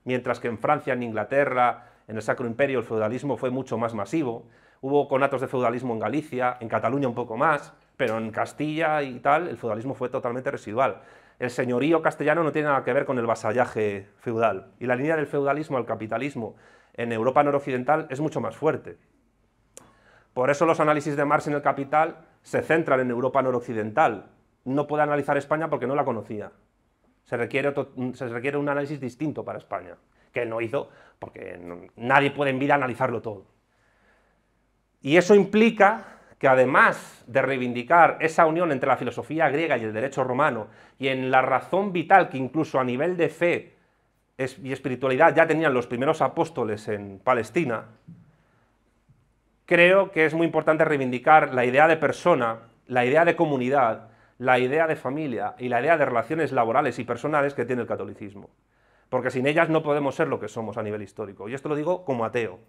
mientras que en Francia, en Inglaterra, en el Sacro Imperio el feudalismo fue mucho más masivo. Hubo conatos de feudalismo en Galicia, en Cataluña un poco más, pero en Castilla y tal el feudalismo fue totalmente residual. El señorío castellano no tiene nada que ver con el vasallaje feudal. Y la línea del feudalismo al capitalismo en Europa noroccidental es mucho más fuerte. Por eso los análisis de Marx en el Capital se centran en Europa noroccidental. No puede analizar España porque no la conocía. Mm, se requiere, un análisis distinto para España, que él no hizo porque nadie puede en vida analizarlo todo. Y eso implica que además de reivindicar esa unión entre la filosofía griega y el derecho romano, y en la razón vital que incluso a nivel de fe y espiritualidad ya tenían los primeros apóstoles en Palestina, creo que es muy importante reivindicar la idea de persona, la idea de comunidad la idea de familia y la idea de relaciones laborales y personales que tiene el catolicismo. Porque sin ellas no podemos ser lo que somos a nivel histórico. Y esto lo digo como ateo.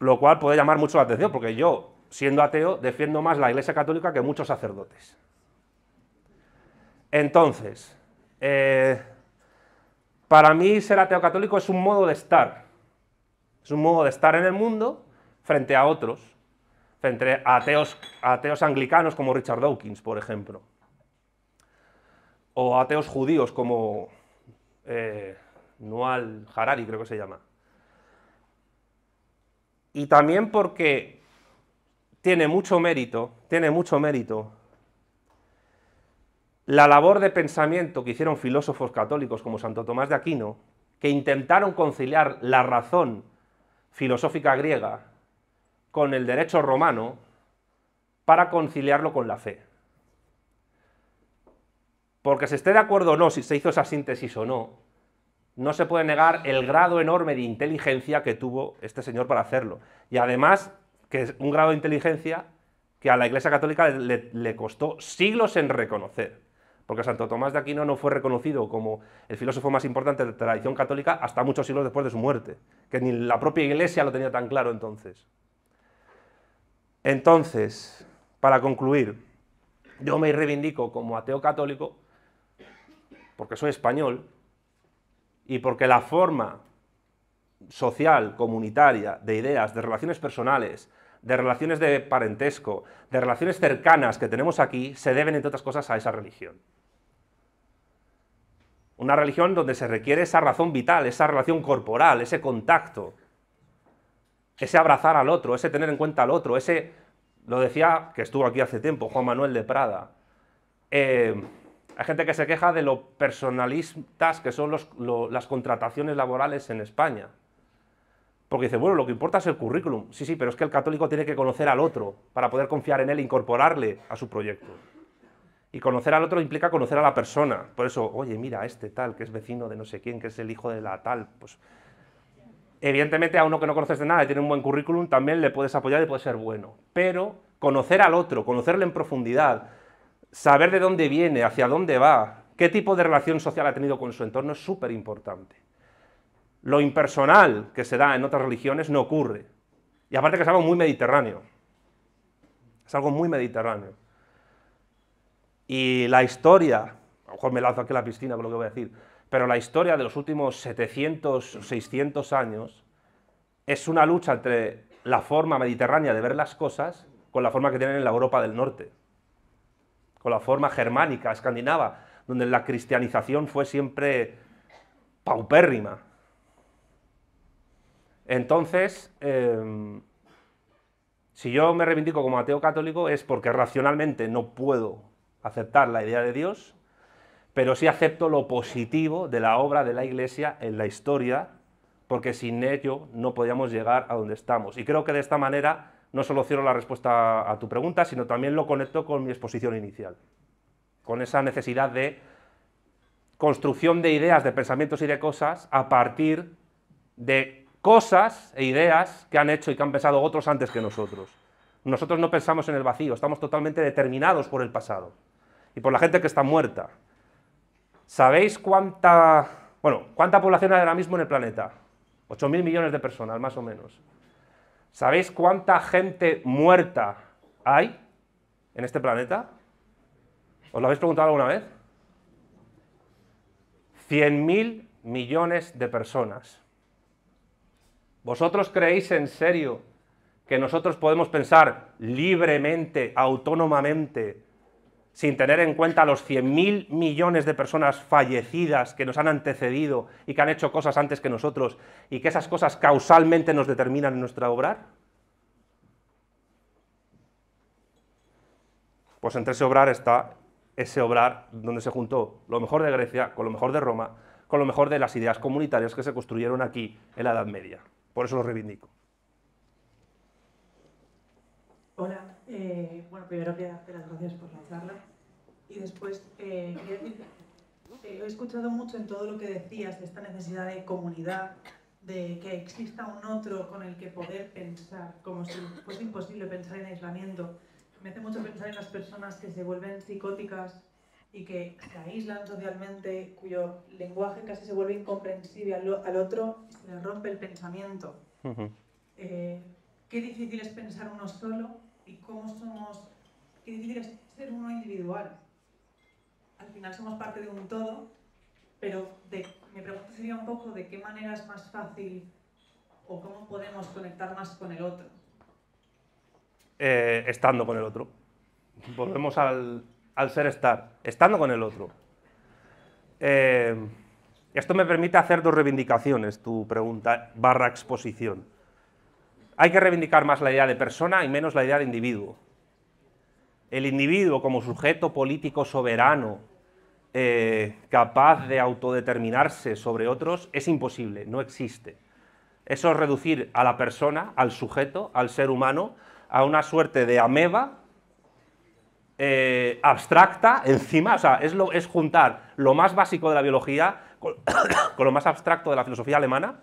Lo cual puede llamar mucho la atención, porque yo, siendo ateo, defiendo más la Iglesia Católica que muchos sacerdotes. Entonces, eh, para mí ser ateo católico es un modo de estar. Es un modo de estar en el mundo frente a otros entre ateos, ateos anglicanos como Richard Dawkins, por ejemplo, o ateos judíos como eh, Noal Harari, creo que se llama. Y también porque tiene mucho mérito, tiene mucho mérito la labor de pensamiento que hicieron filósofos católicos como Santo Tomás de Aquino, que intentaron conciliar la razón filosófica griega con el derecho romano para conciliarlo con la fe. Porque si esté de acuerdo o no, si se hizo esa síntesis o no, no se puede negar el grado enorme de inteligencia que tuvo este señor para hacerlo. Y además, que es un grado de inteligencia que a la Iglesia Católica le, le costó siglos en reconocer. Porque Santo Tomás de Aquino no fue reconocido como el filósofo más importante de la tradición católica hasta muchos siglos después de su muerte, que ni la propia Iglesia lo tenía tan claro entonces. Entonces, para concluir, yo me reivindico como ateo católico porque soy español y porque la forma social, comunitaria, de ideas, de relaciones personales, de relaciones de parentesco, de relaciones cercanas que tenemos aquí, se deben, entre otras cosas, a esa religión. Una religión donde se requiere esa razón vital, esa relación corporal, ese contacto, ese abrazar al otro, ese tener en cuenta al otro, ese, lo decía que estuvo aquí hace tiempo, Juan Manuel de Prada. Eh, hay gente que se queja de lo personalistas que son las contrataciones laborales en España. Porque dice, bueno, lo que importa es el currículum. Sí, sí, pero es que el católico tiene que conocer al otro para poder confiar en él, e incorporarle a su proyecto. Y conocer al otro implica conocer a la persona. Por eso, oye, mira, este tal, que es vecino de no sé quién, que es el hijo de la tal, pues evidentemente a uno que no conoces de nada y tiene un buen currículum, también le puedes apoyar y puede ser bueno. Pero conocer al otro, conocerle en profundidad, saber de dónde viene, hacia dónde va, qué tipo de relación social ha tenido con su entorno es súper importante. Lo impersonal que se da en otras religiones no ocurre. Y aparte que es algo muy mediterráneo. Es algo muy mediterráneo. Y la historia, a lo mejor me lanzo aquí a la piscina con lo que voy a decir, pero la historia de los últimos 700 o 600 años es una lucha entre la forma mediterránea de ver las cosas con la forma que tienen en la Europa del Norte, con la forma germánica, escandinava, donde la cristianización fue siempre paupérrima. Entonces, em, si yo me reivindico como ateo católico es porque racionalmente no puedo aceptar la idea de Dios pero sí acepto lo positivo de la obra de la Iglesia en la historia, porque sin ello no podíamos llegar a donde estamos. Y creo que de esta manera no solo cierro la respuesta a tu pregunta, sino también lo conecto con mi exposición inicial, con esa necesidad de construcción de ideas, de pensamientos y de cosas a partir de cosas e ideas que han hecho y que han pensado otros antes que nosotros. Nosotros no pensamos en el vacío, estamos totalmente determinados por el pasado y por la gente que está muerta. ¿Sabéis cuánta, bueno, cuánta población hay ahora mismo en el planeta? 8.000 millones de personas, más o menos. ¿Sabéis cuánta gente muerta hay en este planeta? ¿Os lo habéis preguntado alguna vez? 100.000 millones de personas. ¿Vosotros creéis en serio que nosotros podemos pensar libremente, autónomamente, sin tener en cuenta los 100.000 millones de personas fallecidas que nos han antecedido y que han hecho cosas antes que nosotros y que esas cosas causalmente nos determinan en nuestra obrar? Pues entre ese obrar está ese obrar donde se juntó lo mejor de Grecia con lo mejor de Roma, con lo mejor de las ideas comunitarias que se construyeron aquí en la Edad Media. Por eso lo reivindico. Bueno, primero quería darte las gracias por la charla. Y después, eh, eh, he escuchado mucho en todo lo que decías, de esta necesidad de comunidad, de que exista un otro con el que poder pensar, como si fuese imposible pensar en aislamiento. Me hace mucho pensar en las personas que se vuelven psicóticas y que se aíslan socialmente, cuyo lenguaje casi se vuelve incomprensible al, otro se le rompe el pensamiento. Eh, qué difícil es pensar uno solo y cómo somos, qué difícil es ser uno individual. Al final somos parte de un todo, pero de, mi pregunta sería un poco de qué manera es más fácil o cómo podemos conectar más con el otro. Eh, estando con el otro. Volvemos al, ser estar, estando con el otro. Eh, esto me permite hacer dos reivindicaciones, tu pregunta, barra exposición. Hay que reivindicar más la idea de persona y menos la idea de individuo. El individuo como sujeto político soberano, eh, capaz de autodeterminarse sobre otros, es imposible, no existe. Eso es reducir a la persona, al sujeto, al ser humano, a una suerte de ameba eh, abstracta encima, o sea, es, juntar lo más básico de la biología con, lo más abstracto de la filosofía alemana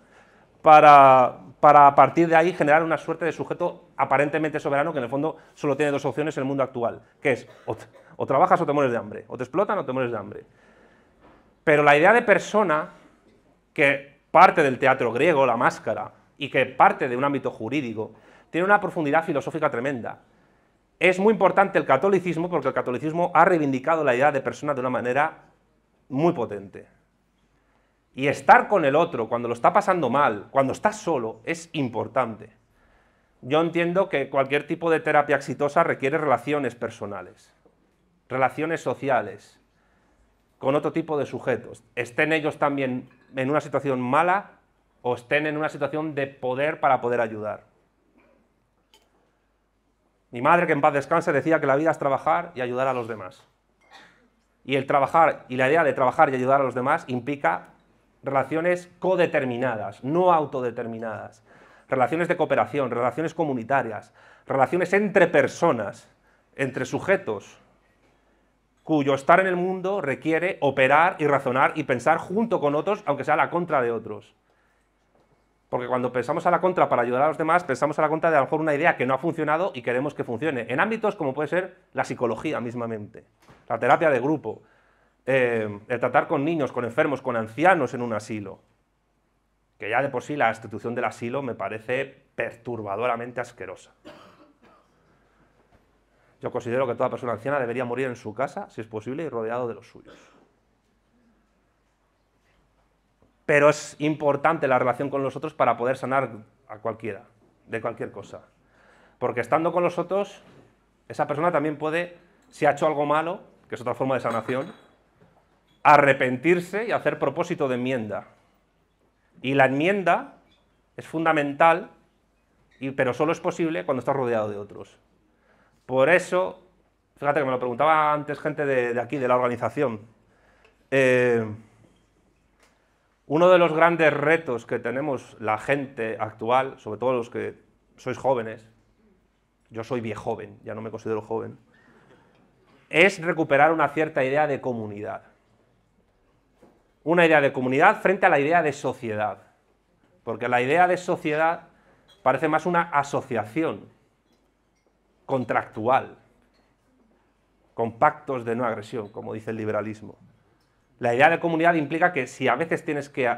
para, para a partir de ahí generar una suerte de sujeto aparentemente soberano que en el fondo solo tiene dos opciones en el mundo actual, que es o, trabajas o te mueres de hambre, o te explotan o te mueres de hambre. Pero la idea de persona que parte del teatro griego, la máscara, y que parte de un ámbito jurídico, tiene una profundidad filosófica tremenda. Es muy importante el catolicismo porque el catolicismo ha reivindicado la idea de persona de una manera muy potente. Y estar con el otro cuando lo está pasando mal, cuando estás solo, es importante. Yo entiendo que cualquier tipo de terapia exitosa requiere relaciones personales, relaciones sociales, con otro tipo de sujetos. Estén ellos también en una situación mala o estén en una situación de poder para poder ayudar. Mi madre, que en paz descanse, decía que la vida es trabajar y ayudar a los demás. Y el trabajar y la idea de trabajar y ayudar a los demás implica relaciones codeterminadas, no autodeterminadas, relaciones de cooperación, relaciones comunitarias, relaciones entre personas, entre sujetos, cuyo estar en el mundo requiere operar y razonar y pensar junto con otros, aunque sea a la contra de otros. Porque cuando pensamos a la contra para ayudar a los demás, pensamos a la contra de a lo mejor una idea que no ha funcionado y queremos que funcione. En ámbitos como puede ser la psicología mismamente, la terapia de grupo, eh, el tratar con niños, con enfermos, con ancianos en un asilo. Que ya de por sí la institución del asilo me parece perturbadoramente asquerosa. Yo considero que toda persona anciana debería morir en su casa, si es posible, y rodeado de los suyos. Pero es importante la relación con los otros para poder sanar a cualquiera, de cualquier cosa. Porque estando con los otros, esa persona también puede, si ha hecho algo malo, que es otra forma de sanación, arrepentirse y hacer propósito de enmienda. Y la enmienda es fundamental, pero solo es posible cuando estás rodeado de otros. Por eso, fíjate que me lo preguntaba antes gente de, aquí, de la organización. Eh, uno de los grandes retos que tenemos la gente actual, sobre todo los que sois jóvenes, yo soy viejo joven, ya no me considero joven, es recuperar una cierta idea de comunidad una idea de comunidad frente a la idea de sociedad. Porque la idea de sociedad parece más una asociación contractual, con pactos de no agresión, como dice el liberalismo. La idea de comunidad implica que si a veces tienes que,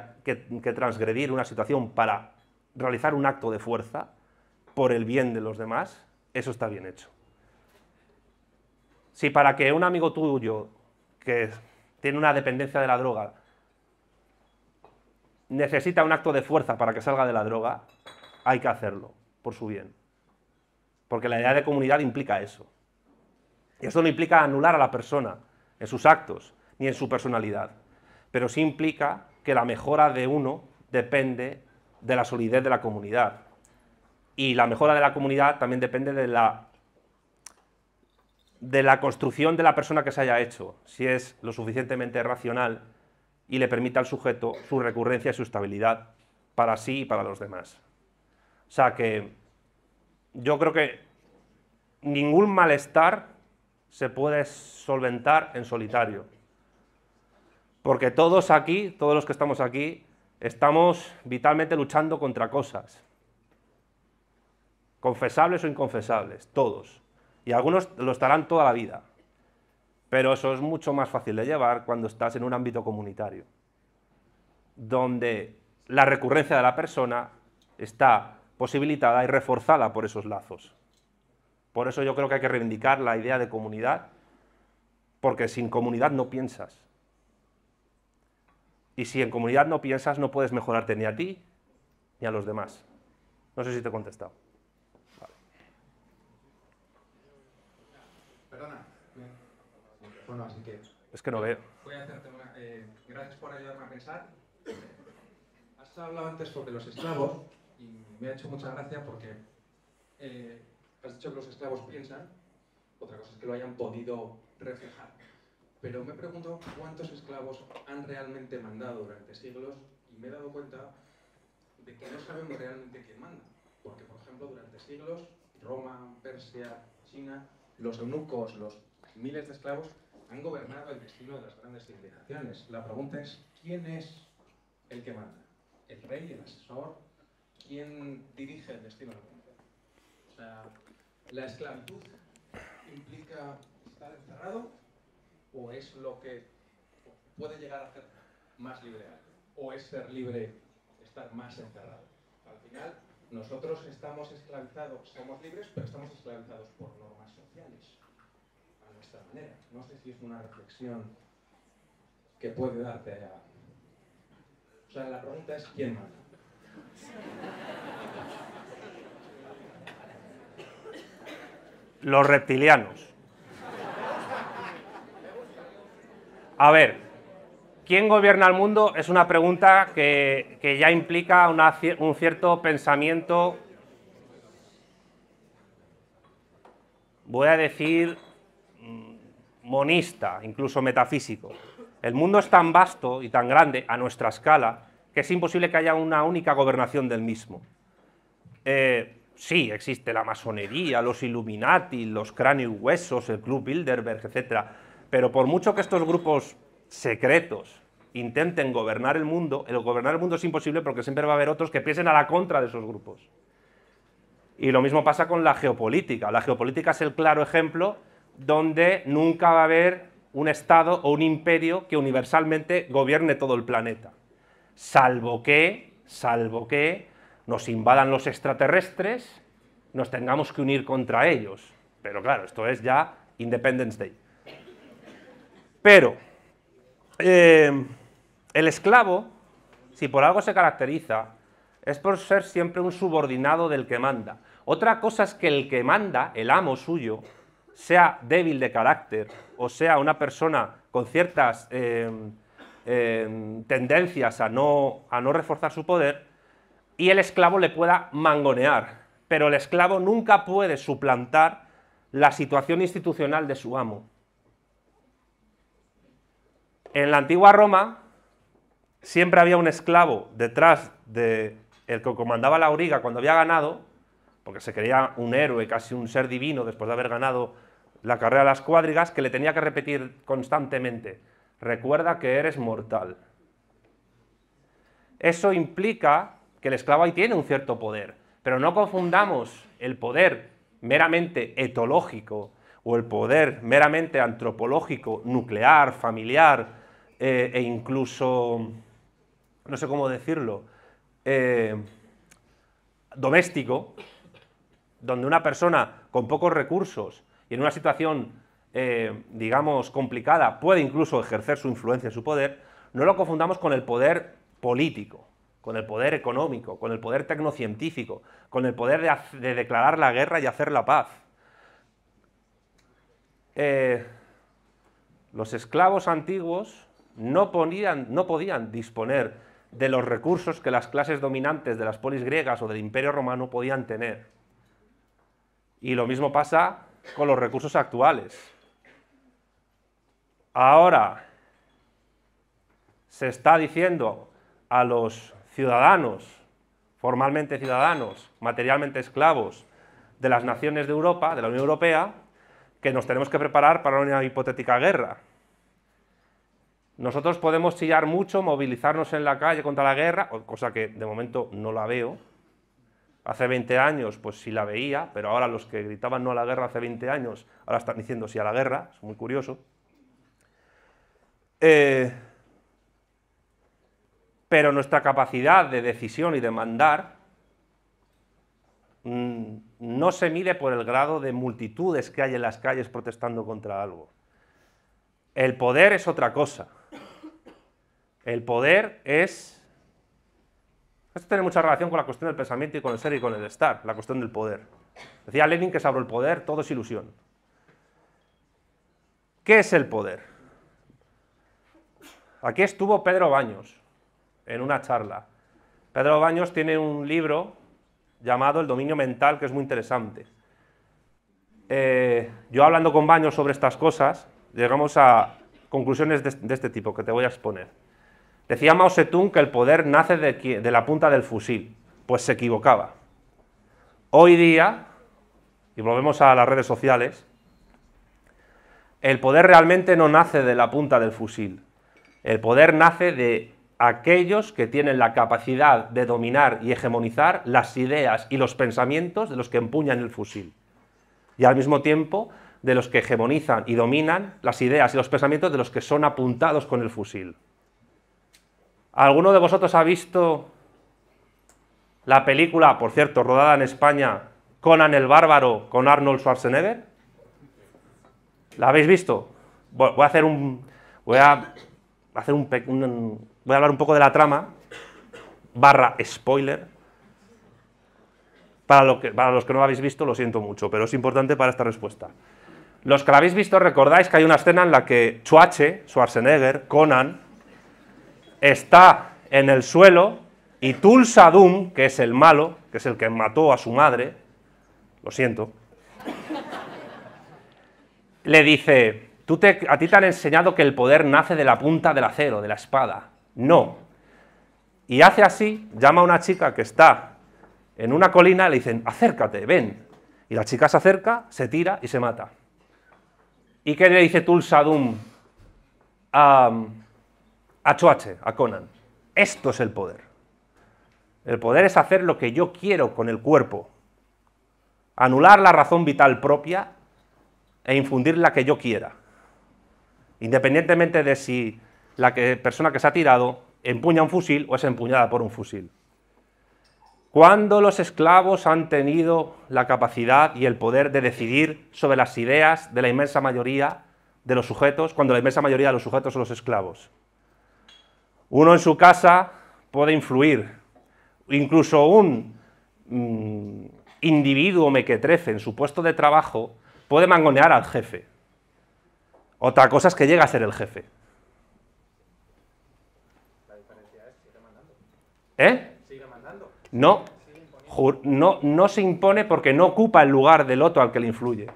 transgredir una situación para realizar un acto de fuerza por el bien de los demás, eso está bien hecho. Si para que un amigo tuyo que tiene una dependencia de la droga necesita un acto de fuerza para que salga de la droga, hay que hacerlo por su bien. Porque la idea de comunidad implica eso. Y eso no implica anular a la persona en sus actos ni en su personalidad, pero sí implica que la mejora de uno depende de la solidez de la comunidad. Y la mejora de la comunidad también depende de la de la construcción de la persona que se haya hecho, si es lo suficientemente racional y le permita al sujeto su recurrencia y su estabilidad para sí y para los demás. O sea que yo creo que ningún malestar se puede solventar en solitario. Porque todos aquí, todos los que estamos aquí, estamos vitalmente luchando contra cosas. Confesables o inconfesables, todos. Y algunos lo estarán toda la vida. Pero eso es mucho más fácil de llevar cuando estás en un ámbito comunitario, donde la recurrencia de la persona está posibilitada y reforzada por esos lazos. Por eso yo creo que hay que reivindicar la idea de comunidad, porque sin comunidad no piensas. Y si en comunidad no piensas, no puedes mejorarte ni a ti ni a los demás. No sé si te he contestado. Bueno, así que... Es que no veo. Voy a hacerte una... Eh, gracias por ayudarme a pensar. Has hablado antes sobre los esclavos y me ha hecho mucha gracia porque eh, has dicho que los esclavos piensan, otra cosa es que lo hayan podido reflejar. Pero me pregunto cuántos esclavos han realmente mandado durante siglos y me he dado cuenta de que no sabemos realmente quién manda. Porque, por ejemplo, durante siglos, Roma, Persia, China, los eunucos, los miles de esclavos han gobernado el destino de las grandes civilizaciones. La pregunta es, ¿quién es el que manda? ¿El rey, el asesor? ¿Quién dirige el destino la la O sea, ¿la esclavitud implica estar encerrado o es lo que puede llegar a ser más libre ¿O es ser libre estar más encerrado? Al final, nosotros estamos esclavizados, somos libres, pero estamos esclavizados por normas sociales no sé si es una reflexión que puede darte a... O sea, la pregunta es ¿quién manda? Los reptilianos. A ver, ¿quién gobierna el mundo? Es una pregunta que, ya implica un cierto pensamiento, voy a decir, monista, incluso metafísico. El mundo es tan vasto y tan grande a nuestra escala que es imposible que haya una única gobernación del mismo. Eh, sí, existe la masonería, los Illuminati, los cráneo huesos, el Club Bilderberg, etc. Pero por mucho que estos grupos secretos intenten gobernar el mundo, el gobernar el mundo es imposible porque siempre va a haber otros que piensen a la contra de esos grupos. Y lo mismo pasa con la geopolítica. La geopolítica es el claro ejemplo donde nunca va a haber un Estado o un imperio que universalmente gobierne todo el planeta. Salvo que, salvo que nos invadan los extraterrestres, nos tengamos que unir contra ellos. Pero claro, esto es ya Independence Day. Pero eh, el esclavo, si por algo se caracteriza, es por ser siempre un subordinado del que manda. Otra cosa es que el que manda, el amo suyo, sea débil de carácter o sea una persona con ciertas eh, eh, tendencias a no, reforzar su poder, y el esclavo le pueda mangonear. Pero el esclavo nunca puede suplantar la situación institucional de su amo. En la antigua Roma siempre había un esclavo detrás del que comandaba la auriga cuando había ganado porque se creía un héroe, casi un ser divino, después de haber ganado la carrera de las cuadrigas, que le tenía que repetir constantemente, recuerda que eres mortal. Eso implica que el esclavo ahí tiene un cierto poder, pero no confundamos el poder meramente etológico o el poder meramente antropológico, nuclear, familiar eh, e incluso, no sé cómo decirlo, eh, doméstico, donde una persona con pocos recursos y en una situación, eh, digamos, complicada puede incluso ejercer su influencia, su poder, no lo confundamos con el poder político, con el poder económico, con el poder tecnocientífico, con el poder de, declarar la guerra y hacer la paz. Eh, los esclavos antiguos no podían disponer de los recursos que las clases dominantes de las polis griegas o del imperio romano podían tener. Y lo mismo pasa con los recursos actuales. Ahora se está diciendo a los ciudadanos, formalmente ciudadanos, materialmente esclavos, de las naciones de Europa, de la Unión Europea, que nos tenemos que preparar para una hipotética guerra. Nosotros podemos chillar mucho, movilizarnos en la calle contra la guerra, cosa que de momento no la veo, Hace 20 años, pues sí la veía, pero ahora los que gritaban no a la guerra hace 20 años, ahora están diciendo sí a la guerra, es muy curioso. Eh, pero nuestra capacidad de decisión y de mandar mm, no se mide por el grado de multitudes que hay en las calles protestando contra algo. El poder es otra cosa. El poder es esto tiene mucha relación con la cuestión del pensamiento y con el ser y con el estar, la cuestión del poder. Decía Lenin que se abrió el poder, todo es ilusión. ¿Qué es el poder? Aquí estuvo Pedro Baños en una charla. Pedro Baños tiene un libro llamado El dominio mental, que es muy interesante. Eh, yo hablando con Baños sobre estas cosas, llegamos a conclusiones de este tipo que te voy a exponer. Decía Mao Zedong que el poder nace de, de la punta del fusil, pues se equivocaba. Hoy día, y volvemos a las redes sociales, el poder realmente no nace de la punta del fusil. El poder nace de aquellos que tienen la capacidad de dominar y hegemonizar las ideas y los pensamientos de los que empuñan el fusil. Y al mismo tiempo de los que hegemonizan y dominan las ideas y los pensamientos de los que son apuntados con el fusil. ¿Alguno de vosotros ha visto la película, por cierto, rodada en España, Conan el Bárbaro con Arnold Schwarzenegger? ¿La habéis visto? Voy a hacer un. Voy a hablar un poco de la trama, barra spoiler. Para, los que no la habéis visto, lo siento mucho, pero es importante para esta respuesta. Los que la habéis visto recordáis que hay una escena en la que Chuache, Schwarzenegger, Conan, está en el suelo y Tulsadum, que es el malo, que es el que mató a su madre, lo siento, le dice, Tú a ti te han enseñado que el poder nace de la punta del acero, de la espada. No. Y hace así, llama a una chica que está en una colina, le dicen, acércate, ven. Y la chica se acerca, se tira y se mata. ¿Y qué le dice Tulsadum a, a a Conan. Esto es el poder. El poder es hacer lo que yo quiero con el cuerpo. Anular la razón vital propia e infundir la que yo quiera. Independientemente de si la persona que se ha tirado empuña un fusil o es empuñada por un fusil. Cuando los esclavos han tenido la capacidad y el poder de decidir sobre las ideas de la inmensa mayoría de los sujetos, cuando la inmensa mayoría de los sujetos son los esclavos. Uno en su casa puede influir. Incluso un mm, individuo mequetrefe en su puesto de trabajo puede mangonear al jefe. Otra cosa es que llega a ser el jefe. La diferencia es, sigue mandando. ¿Eh? Sigue mandando. No, no, no se impone porque no ocupa el lugar del otro al que le influye.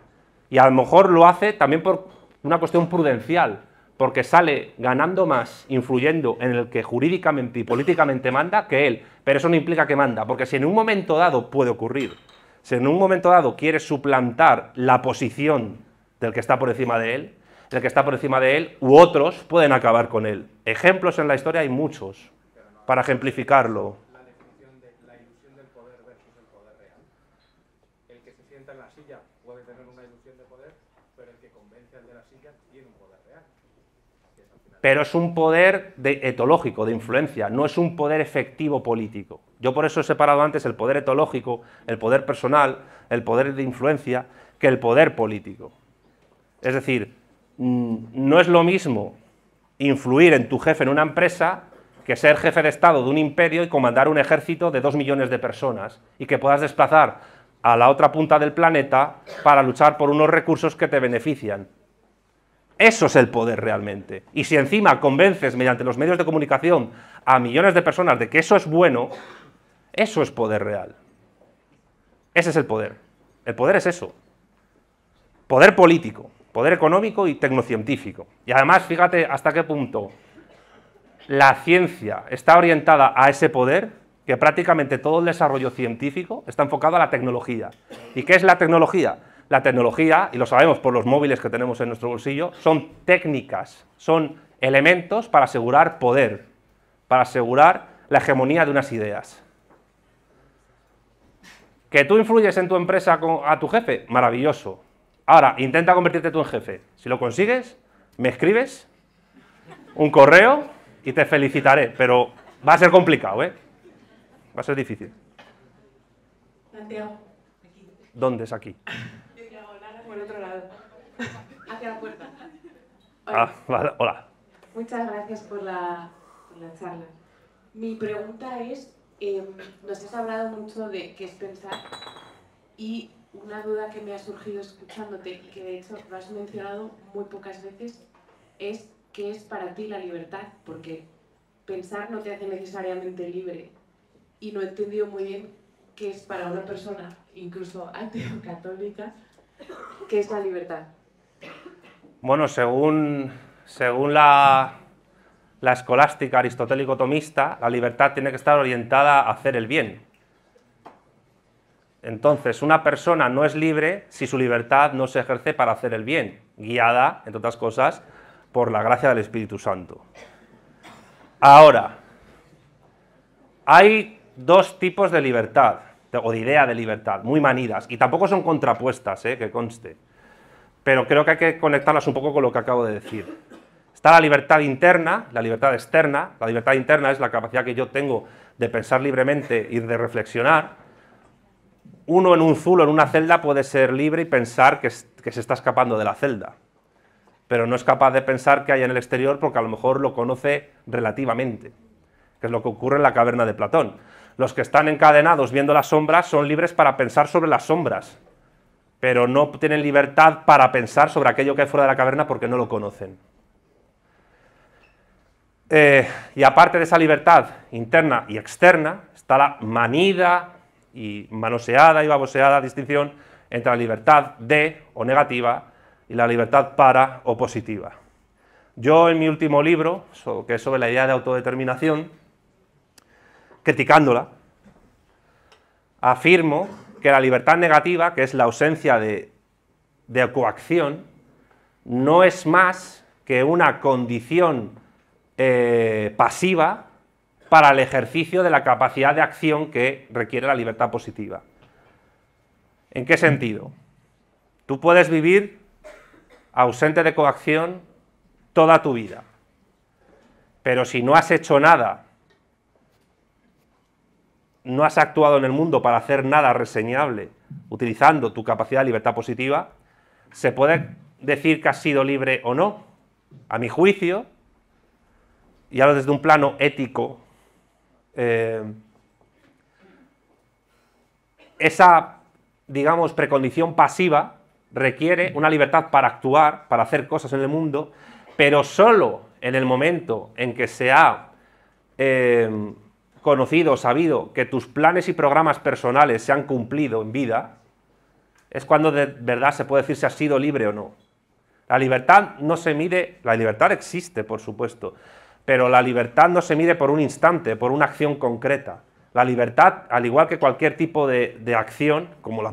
Y a lo mejor lo hace también por una cuestión prudencial porque sale ganando más, influyendo en el que jurídicamente y políticamente manda que él. Pero eso no implica que manda, porque si en un momento dado puede ocurrir, si en un momento dado quiere suplantar la posición del que está por encima de él, el que está por encima de él u otros pueden acabar con él. Ejemplos en la historia hay muchos para ejemplificarlo. pero es un poder etológico, de influencia, no es un poder efectivo político. Yo por eso he separado antes el poder etológico, el poder personal, el poder de influencia, que el poder político. Es decir, mm, no es lo mismo influir en tu jefe en una empresa que ser jefe de Estado de un imperio y comandar un ejército de dos millones de personas y que puedas desplazar a la otra punta del planeta para luchar por unos recursos que te benefician. Eso es el poder realmente. Y si encima convences mediante los medios de comunicación a millones de personas de que eso es bueno, eso es poder real. Ese es el poder. El poder es eso. Poder político, poder económico y tecnocientífico. Y además, fíjate hasta qué punto la ciencia está orientada a ese poder que prácticamente todo el desarrollo científico está enfocado a la tecnología. ¿Y qué es la tecnología? la tecnología, y lo sabemos por los móviles que tenemos en nuestro bolsillo, son técnicas, son elementos para asegurar poder, para asegurar la hegemonía de unas ideas. ¿Que tú influyes en tu empresa a tu jefe? Maravilloso. Ahora, intenta convertirte tú en jefe. Si lo consigues, me escribes un correo y te felicitaré, pero va a ser complicado, ¿eh? Va a ser difícil. ¿Dónde es aquí? por otro lado, hacia la puerta. Hola. Ah, hola. Muchas gracias por la, charla. Mi pregunta es, em, nos has hablado mucho de qué es pensar y una duda que me ha surgido escuchándote y que de hecho lo has mencionado muy pocas veces es qué es para ti la libertad, porque pensar no te hace necesariamente libre y no he entendido muy bien qué es para una persona, incluso ateo católica, ¿Qué es la libertad? Bueno, según, según la, la escolástica aristotélico-tomista, la libertad tiene que estar orientada a hacer el bien. Entonces, una persona no es libre si su libertad no se ejerce para hacer el bien, guiada, entre otras cosas, por la gracia del Espíritu Santo. Ahora, hay dos tipos de libertad o de idea de libertad, muy manidas. Y tampoco son contrapuestas, ¿eh? que conste. Pero creo que hay que conectarlas un poco con lo que acabo de decir. Está la libertad interna, la libertad externa. La libertad interna es la capacidad que yo tengo de pensar libremente y de reflexionar. Uno en un zulo, en una celda, puede ser libre y pensar que se está escapando de la celda. Pero no es capaz de pensar que hay en el exterior porque a lo mejor lo conoce relativamente, que es lo que ocurre en la caverna de Platón. Los que están encadenados viendo las sombras son libres para pensar sobre las sombras, pero no tienen libertad para pensar sobre aquello que hay fuera de la caverna porque no lo conocen. Eh, y aparte de esa libertad interna y externa, está la manida y manoseada y baboseada distinción entre la libertad de o negativa y la libertad para o positiva. Yo en mi último libro, que es sobre la idea de autodeterminación, criticándola, afirmo que la libertad negativa, que es la ausencia de, coacción, no es más que una condición eh, pasiva para el ejercicio de la capacidad de acción que requiere la libertad positiva. ¿En qué sentido? Tú puedes vivir ausente de coacción toda tu vida, pero si no has hecho nada no has actuado en el mundo para hacer nada reseñable utilizando tu capacidad de libertad positiva, se puede decir que has sido libre o no. A mi juicio, y ahora desde un plano ético, eh, esa, digamos, precondición pasiva requiere una libertad para actuar, para hacer cosas en el mundo, pero solo en el momento en que se ha eh, conocido, sabido, que tus planes y programas personales se han cumplido en vida, es cuando de verdad se puede decir si has sido libre o no. La libertad no se mide, la libertad existe, por supuesto, pero la libertad no se mide por un instante, por una acción concreta. La libertad, al igual que cualquier tipo de, acción, como,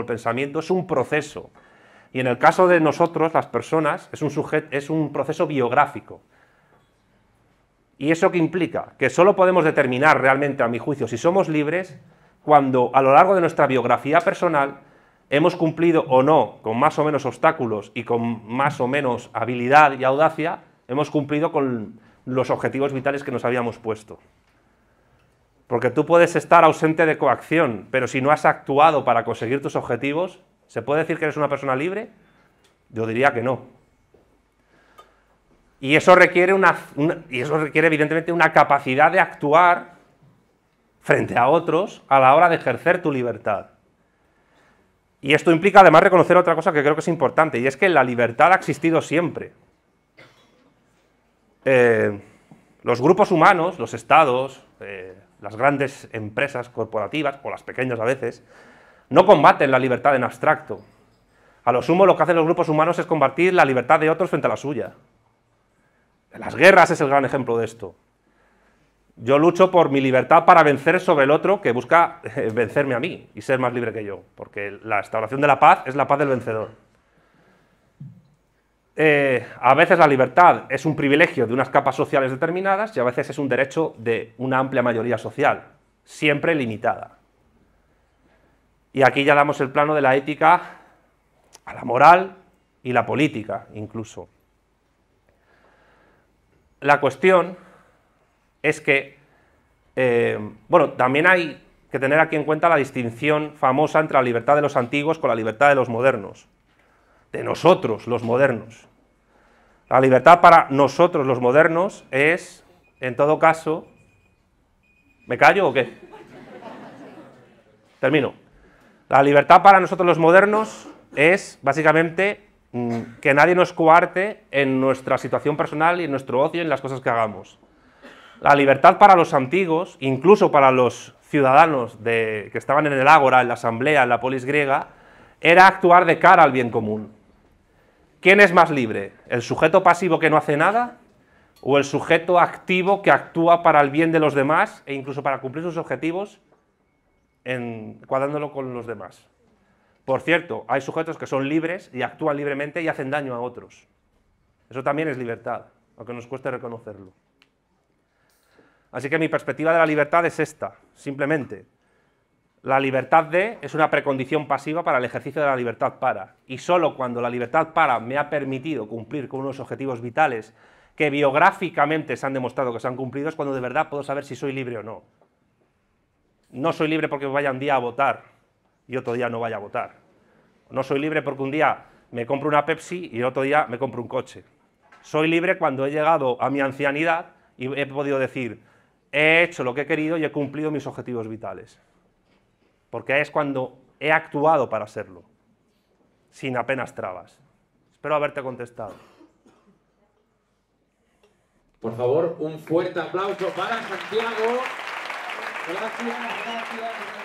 el pensamiento, es un proceso. Y en el caso de nosotros, las personas, es un, es un proceso biográfico. ¿Y eso que implica? Que solo podemos determinar realmente, a mi juicio, si somos libres, cuando a lo largo de nuestra biografía personal hemos cumplido o no, con más o menos obstáculos y con más o menos habilidad y audacia, hemos cumplido con los objetivos vitales que nos habíamos puesto. Porque tú puedes estar ausente de coacción, pero si no has actuado para conseguir tus objetivos, ¿se puede decir que eres una persona libre? Yo diría que no. Y eso requiere, una, requiere evidentemente una capacidad de actuar frente a otros a la hora de ejercer tu libertad. Y esto implica además reconocer otra cosa que creo que es importante, y es que la libertad ha existido siempre. Eh, los grupos humanos, los estados, eh, las grandes empresas corporativas, o las pequeñas a veces, no combaten la libertad en abstracto. A lo sumo lo que hacen los grupos humanos es combatir la libertad de otros frente a la suya. Las guerras es el gran ejemplo de esto. Yo lucho por mi libertad para vencer sobre el otro que busca eh, vencerme a mí y ser más libre que yo, porque la restauración de la paz es la paz del vencedor. Eh, a veces la libertad es un privilegio de unas capas sociales determinadas y a veces es un derecho de una amplia mayoría social, siempre limitada. Y aquí ya damos el plano de la ética a la moral y la política incluso la cuestión es que, eh, bueno, también hay que tener aquí en cuenta la distinción famosa entre la libertad de los antiguos con la libertad de los modernos, de nosotros los modernos. La libertad para nosotros los modernos es, en todo caso, ¿me callo o qué? Termino. La libertad para nosotros los modernos es, básicamente, Mm. que nadie nos coarte en nuestra situación personal y en nuestro ocio y en las cosas que hagamos. La libertad para los antiguos, incluso para los ciudadanos que estaban en el ágora, en la asamblea, en la polis griega, era actuar de cara al bien común. ¿Quién es más libre? ¿El sujeto pasivo que no hace nada o el sujeto activo que actúa para el bien de los demás e incluso para cumplir sus objetivos cuadrándolo con los demás? Por cierto, hay sujetos que son libres y actúan libremente y hacen daño a otros. Eso también es libertad, aunque nos cueste reconocerlo. Así que mi perspectiva de la libertad es esta, simplemente. La libertad de es una precondición pasiva para el ejercicio de la libertad para. Y solo cuando la libertad para me ha permitido cumplir con unos objetivos vitales que biográficamente se han demostrado que se han cumplido es cuando de verdad puedo saber si soy libre o no. No soy libre porque vaya un día a votar y otro día no vaya a votar. No soy libre porque un día me compro una Pepsi y otro día me compro un coche. Soy libre cuando he llegado a mi ancianidad y he podido decir, he hecho lo que he querido y he cumplido mis objetivos vitales. Porque es cuando he actuado para serlo, sin apenas trabas. Espero haberte contestado. Por favor, un fuerte aplauso para Santiago. Gracias, gracias.